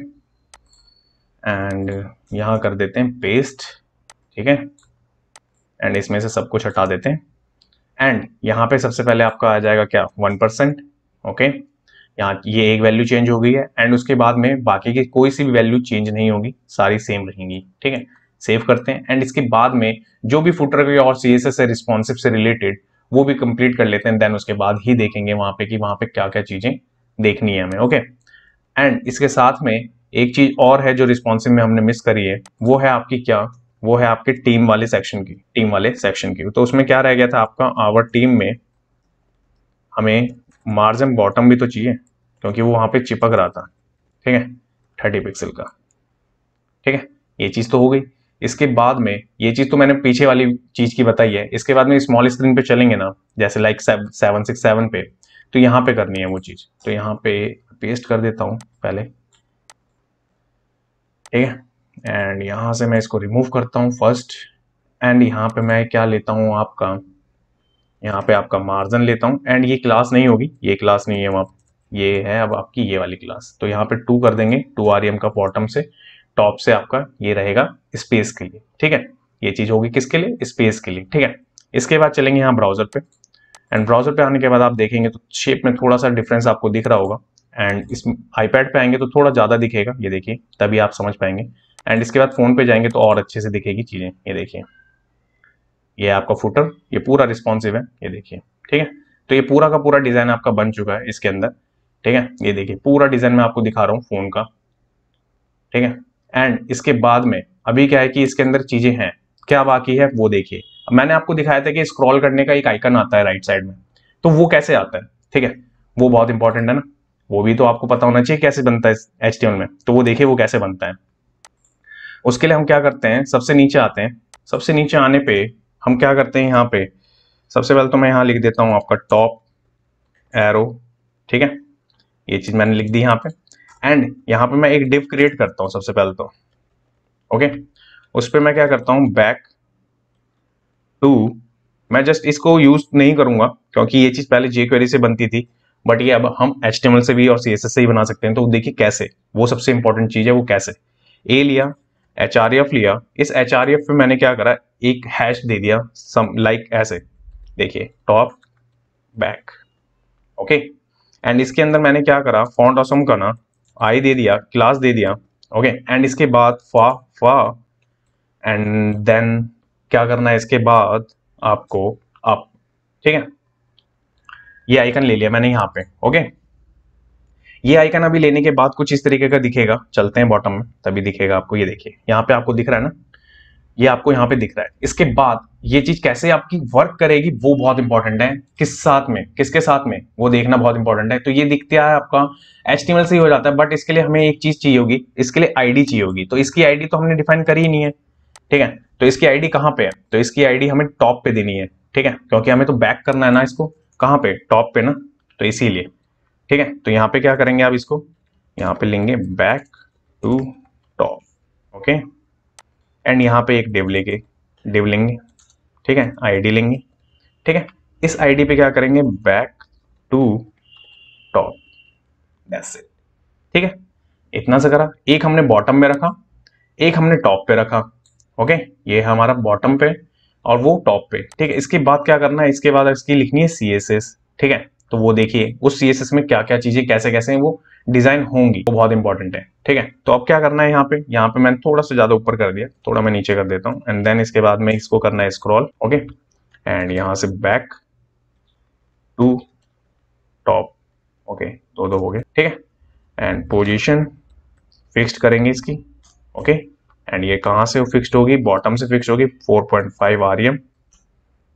एंड यहाँ कर देते हैं पेस्ट ठीक है एंड इसमें से सब कुछ हटा देते हैं एंड यहाँ पे सबसे पहले आपका आ जाएगा क्या वन परसेंट ओके यहाँ ये एक वैल्यू चेंज हो गई है एंड उसके बाद में बाकी की कोई सी भी वैल्यू चेंज नहीं होगी सारी सेम रहेंगी ठीक है सेव करते हैं एंड इसके बाद में जो भी फुटर के और सी एस एस रिस्पॉन्सिव से रिलेटेड वो भी कंप्लीट कर लेते हैं देन उसके बाद ही देखेंगे वहां पे कि वहां पे क्या क्या चीज़ें देखनी है हमें ओके एंड इसके साथ में एक चीज़ और है जो रिस्पॉन्सिव में हमने मिस करी है वो है आपकी क्या वो है आपके टीम वाले सेक्शन की टीम वाले सेक्शन की तो उसमें क्या रह गया था आपका आवर टीम में हमें मार्जिन बॉटम भी तो चाहिए क्योंकि वो वहाँ पे चिपक रहा था ठीक है थर्टी पिक्सल का ठीक है ये चीज़ तो हो गई इसके बाद में ये चीज़ तो मैंने पीछे वाली चीज़ की बताई है इसके बाद में स्मॉल स्क्रीन पे चलेंगे ना जैसे लाइक सेवन सिक्स सेवन पे तो यहाँ पे करनी है वो चीज़ तो यहाँ पे पेस्ट कर देता हूँ पहले ठीक है एंड यहाँ से मैं इसको रिमूव करता हूँ फर्स्ट एंड यहाँ पे मैं क्या लेता हूँ आपका यहाँ पे आपका मार्जिन लेता हूँ एंड ये क्लास नहीं होगी ये क्लास नहीं है वहाँ ये है अब आपकी ये वाली क्लास तो यहाँ पे टू कर देंगे टू आर e का बॉटम से टॉप से आपका ये रहेगा स्पेस के लिए ठीक है ये चीज़ होगी किसके लिए स्पेस के लिए ठीक है इसके बाद चलेंगे यहाँ ब्राउजर पे एंड ब्राउजर पे आने के बाद आप देखेंगे तो शेप में थोड़ा सा डिफरेंस आपको दिख रहा होगा एंड इस आईपैड पे आएंगे तो थोड़ा ज़्यादा दिखेगा ये देखिए तभी आप समझ पाएंगे एंड इसके बाद फ़ोन पे जाएंगे तो और अच्छे से दिखेगी चीज़ें ये देखिए ये आपका फुटर ये पूरा रिस्पॉन्सिव है ये देखिए ठीक है तो ये पूरा का पूरा डिज़ाइन आपका बन चुका है इसके अंदर ठीक है ये देखिए पूरा डिज़ाइन मैं आपको दिखा रहा हूँ फ़ोन का ठीक है एंड इसके बाद में अभी क्या है कि इसके अंदर चीज़ें हैं क्या बाकी है वो देखिए मैंने आपको दिखाया था कि स्क्रॉल करने का एक आइकन आता है राइट साइड में तो वो कैसे आता है ठीक है वो बहुत इंपॉर्टेंट है ना वो भी तो आपको पता होना चाहिए कैसे बनता है एच में तो वो देखिए वो कैसे बनता है उसके लिए हम क्या करते हैं सबसे नीचे आते हैं सबसे नीचे आने पे हम क्या करते हैं यहाँ पे सबसे पहले तो मैं यहाँ लिख देता हूँ आपका टॉप एरो ठीक है ये चीज़ मैंने लिख दी यहाँ पे एंड यहाँ पे मैं एक डिप क्रिएट करता हूँ सबसे पहले तो ओके उस पर मैं क्या करता हूँ बैक टू मैं जस्ट इसको यूज नहीं करूंगा क्योंकि ये चीज़ पहले जे क्वेरी से बनती थी बट ये अब हम एच से भी और सी से ही बना सकते हैं तो देखिए कैसे वो सबसे इंपॉर्टेंट चीज़ है वो कैसे ए लिया एच लिया इस एच आर पे मैंने क्या करा एक हैश दे दिया सम लाइक like ऐसे देखिए टॉप बैक ओके एंड इसके अंदर मैंने क्या करा फॉन्ट ऑसम करना आई दे दिया क्लास दे दिया ओके okay, एंड इसके बाद फा फा एंड देन क्या करना है इसके बाद आपको अप ठीक है ये आइकन ले लिया मैंने यहाँ पे ओके okay? ये आइकन अभी लेने के बाद कुछ इस तरीके का दिखेगा चलते हैं बॉटम में तभी दिखेगा आपको ये देखिए यहाँ पे आपको दिख रहा है ना ये आपको यहाँ पे दिख रहा है इसके बाद ये चीज कैसे आपकी वर्क करेगी वो बहुत इंपॉर्टेंट है किस साथ में किसके साथ में वो देखना बहुत इंपॉर्टेंट है तो ये दिखता है आपका एच से ही हो जाता है बट इसके लिए हमें एक चीज चाहिए होगी इसके लिए आईडी चाहिए होगी तो इसकी आईडी तो हमने डिफाइन करी ही नहीं है ठीक है तो इसकी आईडी कहाँ पे है तो इसकी आईडी हमें टॉप पे देनी है ठीक है क्योंकि हमें तो बैक करना है ना इसको कहाँ पे टॉप पे ना तो इसीलिए ठीक है तो यहाँ पे क्या करेंगे आप इसको यहाँ पे लेंगे back to top okay and यहाँ पे एक डिव लेके डिव लेंगे ठीक है आईडी लेंगे ठीक है इस आईडी पे क्या करेंगे बैक टू टॉप दैट्स ठीक है इतना सा करा एक हमने बॉटम में रखा एक हमने टॉप पे रखा ओके ये हमारा बॉटम पे और वो टॉप पे ठीक है इसके बाद क्या करना है इसके बाद इसकी लिखनी है सी ठीक है तो वो देखिए उस सी में क्या क्या चीज़ें कैसे कैसे हैं वो डिज़ाइन होंगी वो बहुत इंपॉर्टेंट है ठीक है तो अब क्या करना है यहाँ पे यहाँ पे मैंने थोड़ा सा ज़्यादा ऊपर कर दिया थोड़ा मैं नीचे कर देता हूँ एंड देन इसके बाद में इसको करना है स्क्रॉल ओके एंड यहां से बैक टू टॉप ओके दो दो हो गए ठीक है एंड पोजिशन फिक्स्ड करेंगे इसकी ओके एंड ये कहाँ से फिक्स्ड होगी बॉटम से फिक्स होगी 4.5 आरएम e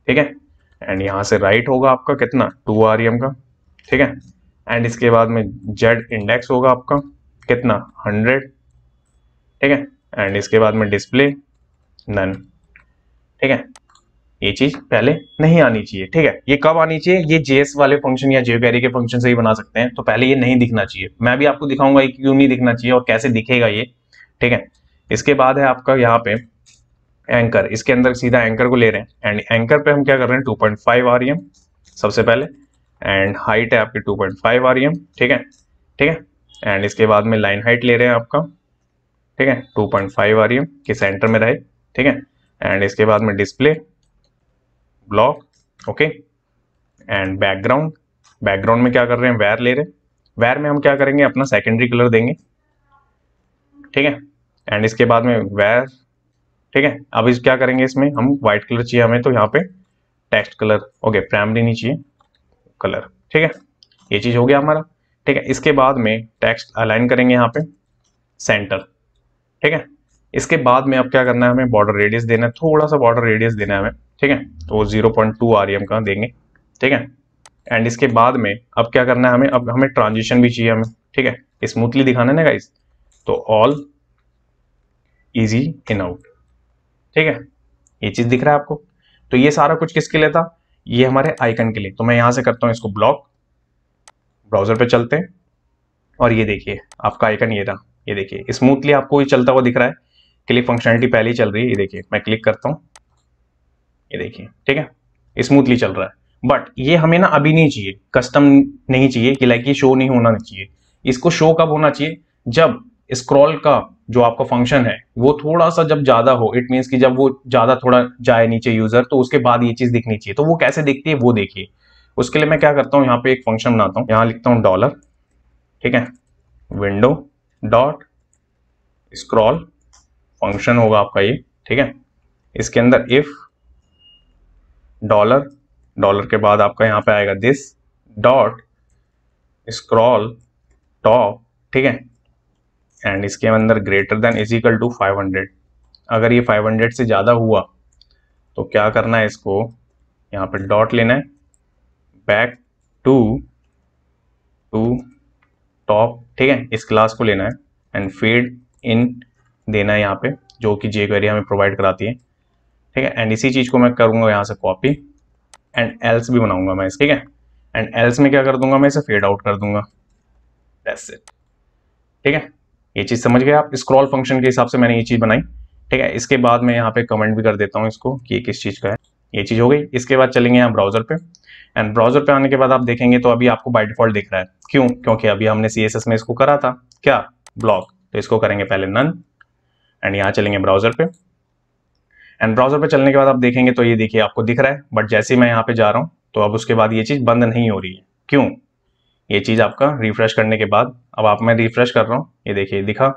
ठीक है एंड यहाँ से राइट होगा आपका कितना टू आर e का ठीक है एंड इसके बाद में जेड इंडेक्स होगा आपका कितना हंड्रेड ठीक है एंड इसके बाद में डिस्प्ले नन ठीक है ये चीज पहले नहीं आनी चाहिए ठीक है ये कब आनी चाहिए ये जेएस वाले फंक्शन या जेबेरी के फंक्शन से ही बना सकते हैं तो पहले ये नहीं दिखना चाहिए मैं भी आपको दिखाऊंगा क्यों नहीं दिखना चाहिए और कैसे दिखेगा ये ठीक है इसके बाद है आपका यहाँ पे एंकर इसके अंदर सीधा एंकर को ले रहे हैं एंड एंकर पे हम क्या कर रहे हैं 2.5 पॉइंट सबसे पहले एंड हाइट है आपकी 2.5 पॉइंट ठीक है ठीक है एंड इसके बाद में लाइन हाइट ले रहे हैं आपका ठीक है 2.5 पॉइंट के सेंटर में रहे ठीक है एंड इसके बाद में display block okay and background background में क्या कर रहे हैं वैर ले रहे हैं वैर में हम क्या करेंगे अपना सेकेंडरी कलर देंगे ठीक है एंड इसके बाद में वैर ठीक है अब इस क्या करेंगे इसमें हम व्हाइट कलर चाहिए हमें तो यहाँ पे टेक्स्ट कलर ओके प्राइमरी नहीं चाहिए कलर ठीक है ये चीज़ हो गया हमारा ठीक है इसके बाद में टेक्स्ट अलाइन करेंगे यहाँ पे सेंटर ठीक है इसके बाद में अब क्या करना है हमें बॉर्डर रेडियस देना है थोड़ा सा बॉर्डर रेडियस देना है हमें ठीक है तो zero point two R M का देंगे ठीक है एंड इसके बाद में अब क्या करना है हमें अब हमें ट्रांजिशन भी चाहिए हमें ठीक है स्मूथली दिखाना है ना गाइस तो ऑल इजी इन आउट ठीक है ये चीज दिख रहा है आपको तो ये सारा कुछ किसके लिए था ये हमारे आइकन के लिए तो मैं यहां से करता हूं इसको ब्लॉक ब्राउजर पे चलते हैं और ये देखिए आपका आइकन ये था ये देखिए स्मूथली आपको ये चलता हुआ दिख रहा है क्लिक फंक्शनलिटी पहले ही चल रही है ये देखिए मैं क्लिक करता हूँ ये देखिए ठीक है स्मूथली चल रहा है बट ये हमें ना अभी नहीं चाहिए कस्टम नहीं चाहिए कि लाइक ये शो नहीं होना चाहिए इसको शो कब होना चाहिए जब स्क्रॉल का जो आपका फंक्शन है वो थोड़ा सा जब ज्यादा हो इट मीन्स कि जब वो ज्यादा थोड़ा जाए नीचे यूजर तो उसके बाद ये चीज दिखनी चाहिए तो वो कैसे दिखती है वो देखिए उसके लिए मैं क्या करता हूँ यहाँ पे एक फंक्शन बनाता हूँ यहाँ लिखता हूँ डॉलर ठीक है विंडो डॉट स्क्रॉल फंक्शन होगा आपका ये ठीक है इसके अंदर इफ डॉलर डॉलर के बाद आपका यहाँ पे आएगा दिस डॉट स्क्रॉल टॉप ठीक है एंड इसके अंदर greater than is equal to 500 अगर ये 500 से ज़्यादा हुआ तो क्या करना है इसको यहाँ पर डॉट लेना है बैक टू टू टॉप ठीक है इस क्लास को लेना है एंड फेड इन देना है यहाँ पे जो कि जे क्वेरी हमें प्रोवाइड कराती है ठीक है एंड इसी चीज़ को मैं करूँगा यहाँ से कॉपी एंड एल्स भी बनाऊँगा मैं इस ठीक है एंड एल्स में क्या कर दूंगा मैं इसे फेड आउट कर दूंगा दैट्स इट ठीक है ये चीज़ समझ गए आप स्क्रॉल फंक्शन के हिसाब से मैंने ये चीज़ बनाई ठीक है इसके बाद मैं यहाँ पे कमेंट भी कर देता हूँ इसको कि ये किस चीज़ का है ये चीज़ हो गई इसके बाद चलेंगे यहाँ ब्राउजर पे एंड ब्राउजर पे आने के बाद आप देखेंगे तो अभी आपको बाई डिफॉल्ट दिख रहा है क्यों क्योंकि अभी हमने सी में इसको करा था क्या ब्लॉक तो इसको करेंगे पहले नन एंड यहाँ चलेंगे ब्राउजर पे एंड ब्राउजर पे चलने के बाद आप देखेंगे तो ये देखिए आपको दिख रहा है बट जैसे मैं यहाँ पे जा रहा हूँ तो अब उसके बाद ये चीज़ बंद नहीं हो रही है क्यों ये चीज़ आपका रिफ्रेश करने के बाद अब आप मैं रिफ्रेश कर रहा हूँ ये देखिए दिखा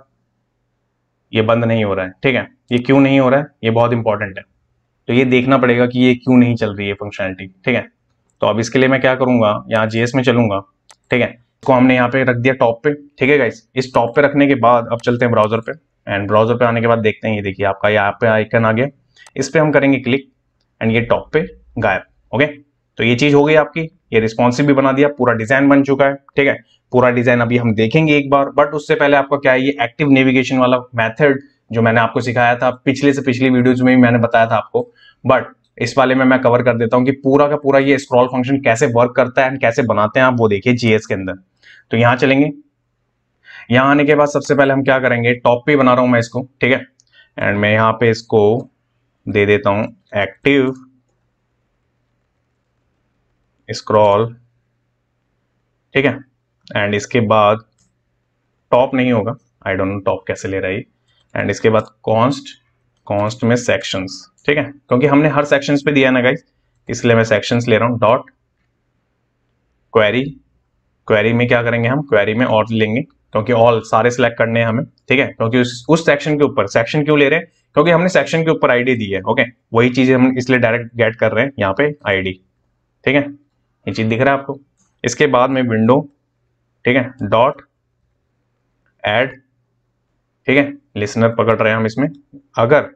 ये बंद नहीं हो रहा है ठीक है ये क्यों नहीं हो रहा है ये बहुत इंपॉर्टेंट है तो ये देखना पड़ेगा कि ये क्यों नहीं चल रही है फंक्शनलिटी ठीक है तो अब इसके लिए मैं क्या करूंगा यहाँ जीएस में चलूंगा ठीक है इसको हमने यहाँ पे रख दिया टॉप पे ठीक है गाइस इस टॉप पे रखने के बाद अब चलते हैं ब्राउजर पे एंड ब्राउजर पे आने के बाद देखते हैं ये देखिए आपका यहाँ पे आइकन आ गया इस पर हम करेंगे क्लिक एंड ये टॉप पे गायब ओके तो ये चीज हो गई आपकी ये रिस्पॉन्सिव भी बना दिया पूरा डिजाइन बन चुका है ठीक है पूरा डिजाइन अभी हम देखेंगे एक बार बट उससे पहले आपका क्या है ये एक्टिव नेविगेशन वाला मेथड जो मैंने आपको सिखाया था पिछले से पिछली वीडियोज में भी मैंने बताया था आपको बट इस वाले में मैं कवर कर देता हूँ कि पूरा का पूरा ये स्क्रॉल फंक्शन कैसे वर्क करता है एंड कैसे बनाते हैं आप वो देखिए जीएस के अंदर तो यहाँ चलेंगे यहां आने के बाद सबसे पहले हम क्या करेंगे टॉप पे बना रहा हूं मैं इसको ठीक है एंड मैं यहाँ पे इसको दे देता हूँ एक्टिव स्क्रॉल ठीक है एंड इसके बाद टॉप नहीं होगा आई डोंट नो टॉप कैसे ले रहा है एंड इसके बाद कॉन्स्ट कॉन्स्ट में सेक्शंस ठीक है क्योंकि हमने हर सेक्शंस पे दिया ना गाइज इसलिए मैं सेक्शंस ले रहा हूं डॉट क्वेरी क्वेरी में क्या करेंगे हम क्वेरी में और लेंगे क्योंकि ऑल सारे सिलेक्ट करने हैं हमें ठीक है क्योंकि उस सेक्शन के ऊपर सेक्शन क्यों ले रहे हैं क्योंकि हमने सेक्शन के ऊपर आईडी दी है ओके वही चीजें हम इसलिए डायरेक्ट गेट कर रहे हैं यहाँ पे आईडी ठीक है ये चीज़ दिख रहा है आपको इसके बाद में विंडो ठीक है डॉट एड ठीक है लिसनर पकड़ रहे हैं हम इसमें अगर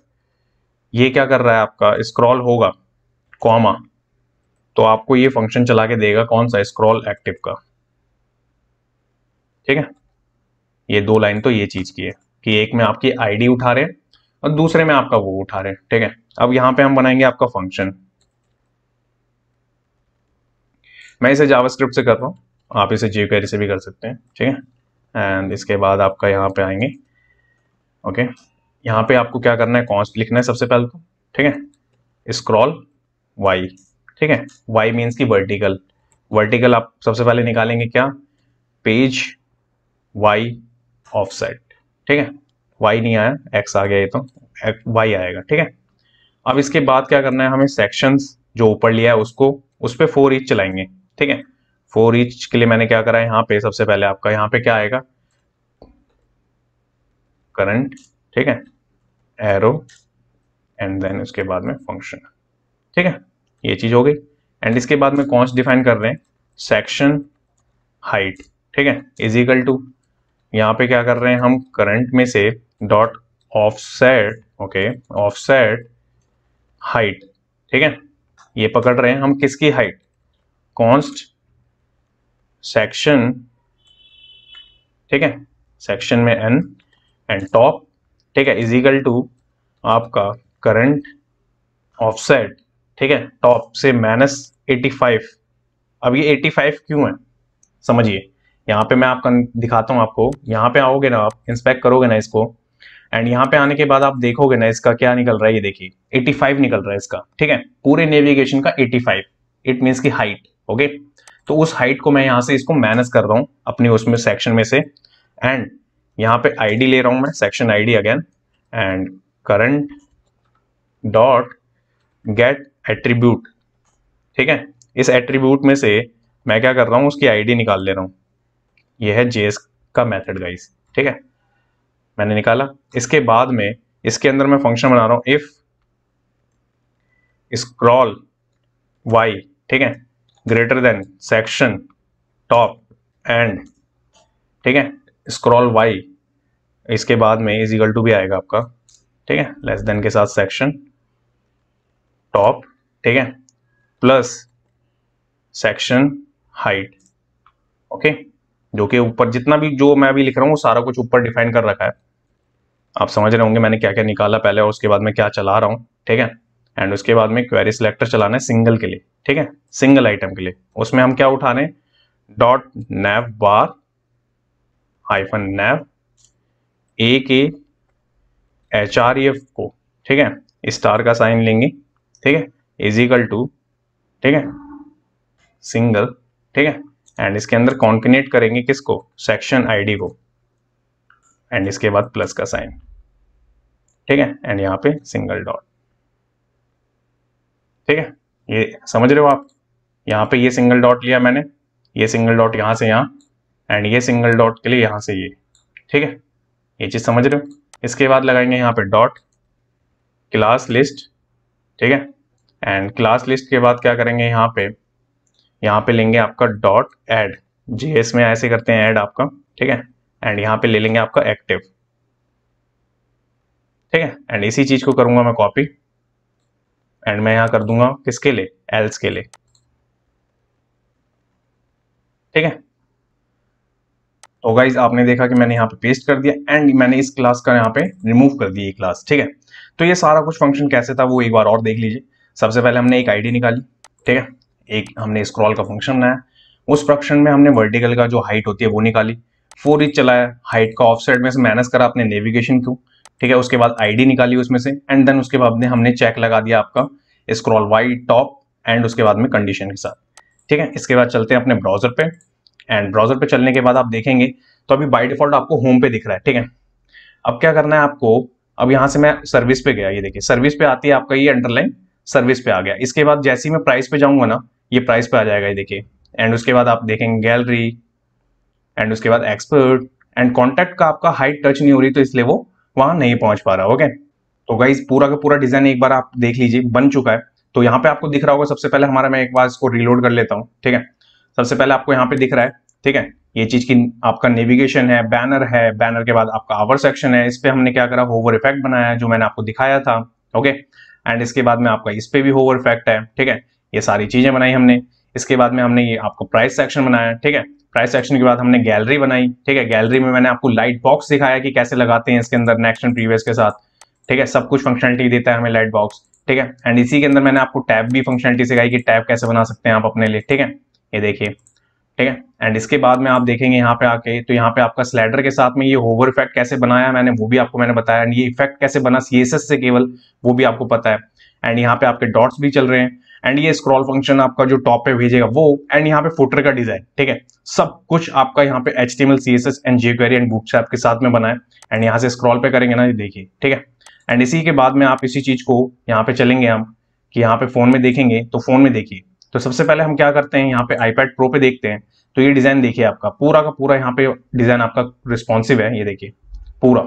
ये क्या कर रहा है आपका स्क्रॉल होगा कॉमा तो आपको ये फंक्शन चला के देगा कौन सा स्क्रॉल एक्टिव का ठीक है ये दो लाइन तो ये चीज की है कि एक में आपकी आईडी उठा रहे हैं और दूसरे में आपका वो उठा रहे हैं ठीक है अब यहां पे हम बनाएंगे आपका फंक्शन मैं इसे जावास्क्रिप्ट से कर रहा हूँ आप इसे जी से भी कर सकते हैं ठीक है एंड इसके बाद आपका यहाँ पे आएंगे ओके यहाँ पे आपको क्या करना है कॉन्स्ट लिखना है सबसे पहले तो ठीक है स्क्रॉल वाई ठीक है वाई मीन्स की वर्टिकल वर्टिकल आप सबसे पहले निकालेंगे क्या पेज वाई ऑफसेट ठीक है वाई नहीं आया एक्स आ गया ये तो वाई आएगा ठीक है अब इसके बाद क्या करना है हमें सेक्शंस जो ऊपर लिया है उसको उस पर फोर ईच चलाएंगे ठीक है फोर ईच के लिए मैंने क्या करा है पे सबसे पहले आपका यहां पे क्या आएगा करंट ठीक है एरो एंड देन उसके बाद में फंक्शन ठीक है ये चीज हो गई एंड इसके बाद में कौन डिफाइन कर रहे हैं सेक्शन हाइट ठीक है इज इक्वल टू यहां पे क्या कर रहे हैं हम करंट में से dot offset okay offset height ठीक है ये पकड़ रहे हैं हम किसकी हाइट कॉन्स्ट सेक्शन ठीक है सेक्शन में एन एंड टॉप ठीक है इजिकल टू आपका करंट ऑफसेट ठीक है टॉप से माइनस 85 अब ये 85 क्यों है समझिए यहाँ पे मैं आपका दिखाता हूँ आपको यहाँ पे आओगे ना आप इंस्पेक्ट करोगे ना इसको एंड यहाँ पे आने के बाद आप देखोगे ना इसका क्या निकल रहा है ये देखिए 85 निकल रहा है इसका ठीक है पूरे नेविगेशन का 85 इट मींस की हाइट ओके तो उस हाइट को मैं यहां से इसको माइनस कर रहा हूं अपने उसमें सेक्शन में से एंड यहां पे आईडी ले रहा हूं मैं section ID again and current dot get attribute ठीक है इस एट्रीब्यूट में से मैं क्या कर रहा हूं उसकी आईडी निकाल ले रहा हूं यह है जेएस का मेथड गाइस ठीक है मैंने निकाला इसके बाद में इसके अंदर मैं फंक्शन बना रहा हूं इफ स्क्रॉल वाई ठीक है greater than section top and ठीक है स्क्रॉल वाई इसके बाद में इज इक्वल टू भी आएगा आपका ठीक है लेस देन के साथ सेक्शन टॉप ठीक है प्लस सेक्शन हाइट ओके जो कि ऊपर जितना भी जो मैं अभी लिख रहा हूँ वो सारा कुछ ऊपर डिफाइन कर रखा है आप समझ रहे होंगे मैंने क्या क्या निकाला पहले और उसके बाद में क्या चला रहा हूँ ठीक है एंड उसके बाद में क्वेरी सिलेक्टर चलाना है सिंगल के लिए ठीक है सिंगल आइटम के लिए उसमें हम क्या उठा रहे हैं डॉट नैव बार हाइफन नैव ए के एच आर एफ को ठीक है स्टार का साइन लेंगे ठीक है इजिकल टू ठीक है सिंगल ठीक है एंड इसके अंदर कॉन्फिनेट करेंगे किसको सेक्शन आईडी को एंड इसके बाद प्लस का साइन ठीक है एंड यहां पे सिंगल डॉट ठीक है ये समझ रहे हो आप यहाँ पे ये सिंगल डॉट लिया मैंने ये सिंगल डॉट यहाँ से यहाँ एंड ये सिंगल डॉट के लिए यहाँ से ये ठीक है ये चीज़ समझ रहे हो इसके बाद लगाएंगे यहाँ पे डॉट क्लास लिस्ट ठीक है एंड क्लास लिस्ट के बाद क्या करेंगे यहाँ पे यहाँ पे लेंगे आपका डॉट एड जीएस में ऐसे करते हैं ऐड आपका ठीक है एंड यहाँ पे ले लेंगे आपका एक्टिव ठीक है एंड इसी चीज को करूंगा मैं कॉपी एंड मैं यहां कर दूंगा किसके लिए एल्स के लिए ठीक है तो गाइज आपने देखा कि मैंने यहाँ पे पेस्ट कर दिया एंड मैंने इस क्लास का यहाँ पे रिमूव कर दिया ये क्लास ठीक है तो ये सारा कुछ फंक्शन कैसे था वो एक बार और देख लीजिए सबसे पहले हमने एक आईडी निकाली ठीक है एक हमने स्क्रॉल का फंक्शन बनाया उस फंक्शन में हमने वर्टिकल का जो हाइट होती है वो निकाली फोर इंच चलाया हाइट का ऑफसेट में से माइनस करा अपने नेविगेशन क्यों ठीक है उसके बाद आईडी निकाली उसमें से एंड देन उसके बाद हमने चेक लगा दिया आपका स्क्रॉल वाइट टॉप एंड उसके बाद में कंडीशन के साथ ठीक है इसके बाद चलते हैं अपने ब्राउजर पे एंड ब्राउजर पे चलने के बाद आप देखेंगे तो अभी बाई डिफॉल्ट आपको होम पे दिख रहा है ठीक है अब क्या करना है आपको अब यहां से मैं सर्विस पे गया ये देखिए सर्विस पे आती है आपका ये अंडरलाइन सर्विस पे आ गया इसके बाद जैसे ही मैं प्राइस पे जाऊंगा ना ये प्राइस पे आ जाएगा ये देखिए एंड उसके बाद आप देखेंगे गैलरी एंड उसके बाद एक्सपर्ट एंड कॉन्टेक्ट का आपका हाइट टच नहीं हो रही तो इसलिए वो वहां नहीं पहुंच पा रहा ओके तो गाइज पूरा का पूरा डिजाइन एक बार आप देख लीजिए बन चुका है तो यहाँ पे आपको दिख रहा होगा सबसे पहले हमारा मैं एक बार इसको रिलोड कर लेता हूँ ठीक है सबसे पहले आपको यहाँ पे दिख रहा है ठीक है ये चीज की आपका नेविगेशन है बैनर है बैनर के बाद आपका आवर सेक्शन है इस पे हमने क्या करा होवर इफेक्ट बनाया है जो मैंने आपको दिखाया था ओके एंड इसके बाद में आपका इस पे भी होवर इफेक्ट है ठीक है ये सारी चीजें बनाई हमने इसके बाद में हमने ये आपका प्राइस सेक्शन बनाया ठीक है प्राइस एक्शन के बाद हमने गैलरी बनाई ठीक है गैलरी में मैंने आपको लाइट बॉक्स दिखाया कि कैसे लगाते हैं इसके अंदर नेक्स्ट एंड प्रीवियस के साथ ठीक है सब कुछ फंक्शनलिटी देता है हमें लाइट बॉक्स ठीक है एंड इसी के अंदर मैंने आपको टैब भी फंक्शनलिटी सिखाई कि टैब कैसे बना सकते हैं आप अपने लिए ठीक है ये देखिए ठीक है एंड इसके बाद में आप देखेंगे यहाँ पे आके तो यहाँ पे आपका स्लाइडर के साथ में ये होवर इफेक्ट कैसे बनाया मैंने वो भी आपको मैंने बताया एंड ये इफेक्ट कैसे बना सी से केवल वो भी आपको पता है एंड यहाँ पे आपके डॉट्स भी चल रहे हैं एंड ये स्क्रॉल फंक्शन आपका जो टॉप पे भेजेगा वो एंड यहाँ पे फुटर का डिजाइन ठीक है सब कुछ आपका यहाँ पे H T M L C S S and jQuery and book आपके साथ में बनाए एंड यहाँ से स्क्रॉल पे करेंगे ना ये देखिए ठीक है एंड इसी के बाद में आप इसी चीज को यहाँ पे चलेंगे हम कि यहाँ पे फोन में देखेंगे तो फोन में देखिए तो सबसे पहले हम क्या करते हैं यहाँ पे आईपैड प्रो पे देखते हैं तो ये डिजाइन देखिए आपका पूरा का पूरा यहाँ पे डिजाइन आपका रिस्पॉन्सिव है ये देखिए पूरा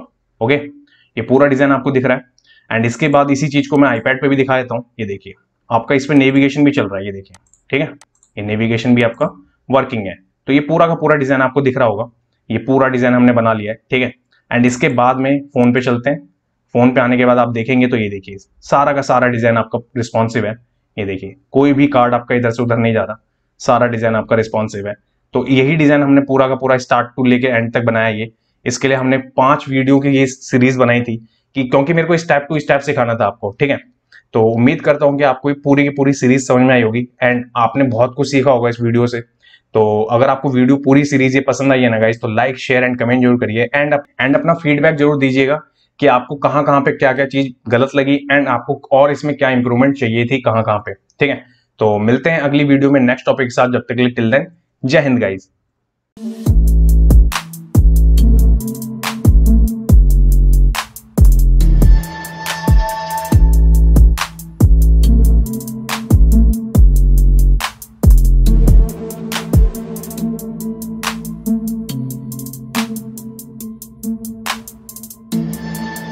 ओके ये पूरा डिजाइन आपको दिख रहा है एंड इसके बाद इसी चीज को मैं आईपैड पे भी दिखा देता हूँ ये देखिए आपका इसमें नेविगेशन भी चल रहा है ये देखिए ठीक है ये नेविगेशन भी आपका वर्किंग है तो ये पूरा का पूरा डिज़ाइन आपको दिख रहा होगा ये पूरा डिज़ाइन हमने बना लिया है ठीक है एंड इसके बाद में फ़ोन पे चलते हैं फ़ोन पे आने के बाद आप देखेंगे तो ये देखिए सारा का सारा डिज़ाइन आपका रिस्पॉन्सिव है ये देखिए कोई भी कार्ड आपका इधर से उधर नहीं जा रहा सारा डिज़ाइन आपका रिस्पॉन्सिव है तो यही डिज़ाइन हमने पूरा का पूरा स्टार्ट टू लेके एंड तक बनाया ये इसके लिए हमने पांच वीडियो की ये सीरीज़ बनाई थी कि क्योंकि मेरे को स्टेप टू स्टेप सिखाना था आपको ठीक है तो उम्मीद करता हूँ कि आपको ये पूरी की पूरी सीरीज समझ में आई होगी एंड आपने बहुत कुछ सीखा होगा इस वीडियो से तो अगर आपको वीडियो पूरी सीरीज ये पसंद आई है ना गाइज तो लाइक शेयर एंड कमेंट जरूर करिए एंड एंड अपना फीडबैक जरूर दीजिएगा कि आपको कहाँ कहाँ पे क्या क्या चीज गलत लगी एंड आपको और इसमें क्या इंप्रूवमेंट चाहिए थी कहाँ कहाँ पे ठीक है तो मिलते हैं अगली वीडियो में नेक्स्ट टॉपिक के साथ जब तक के लिए टिल देन जय हिंद गाइज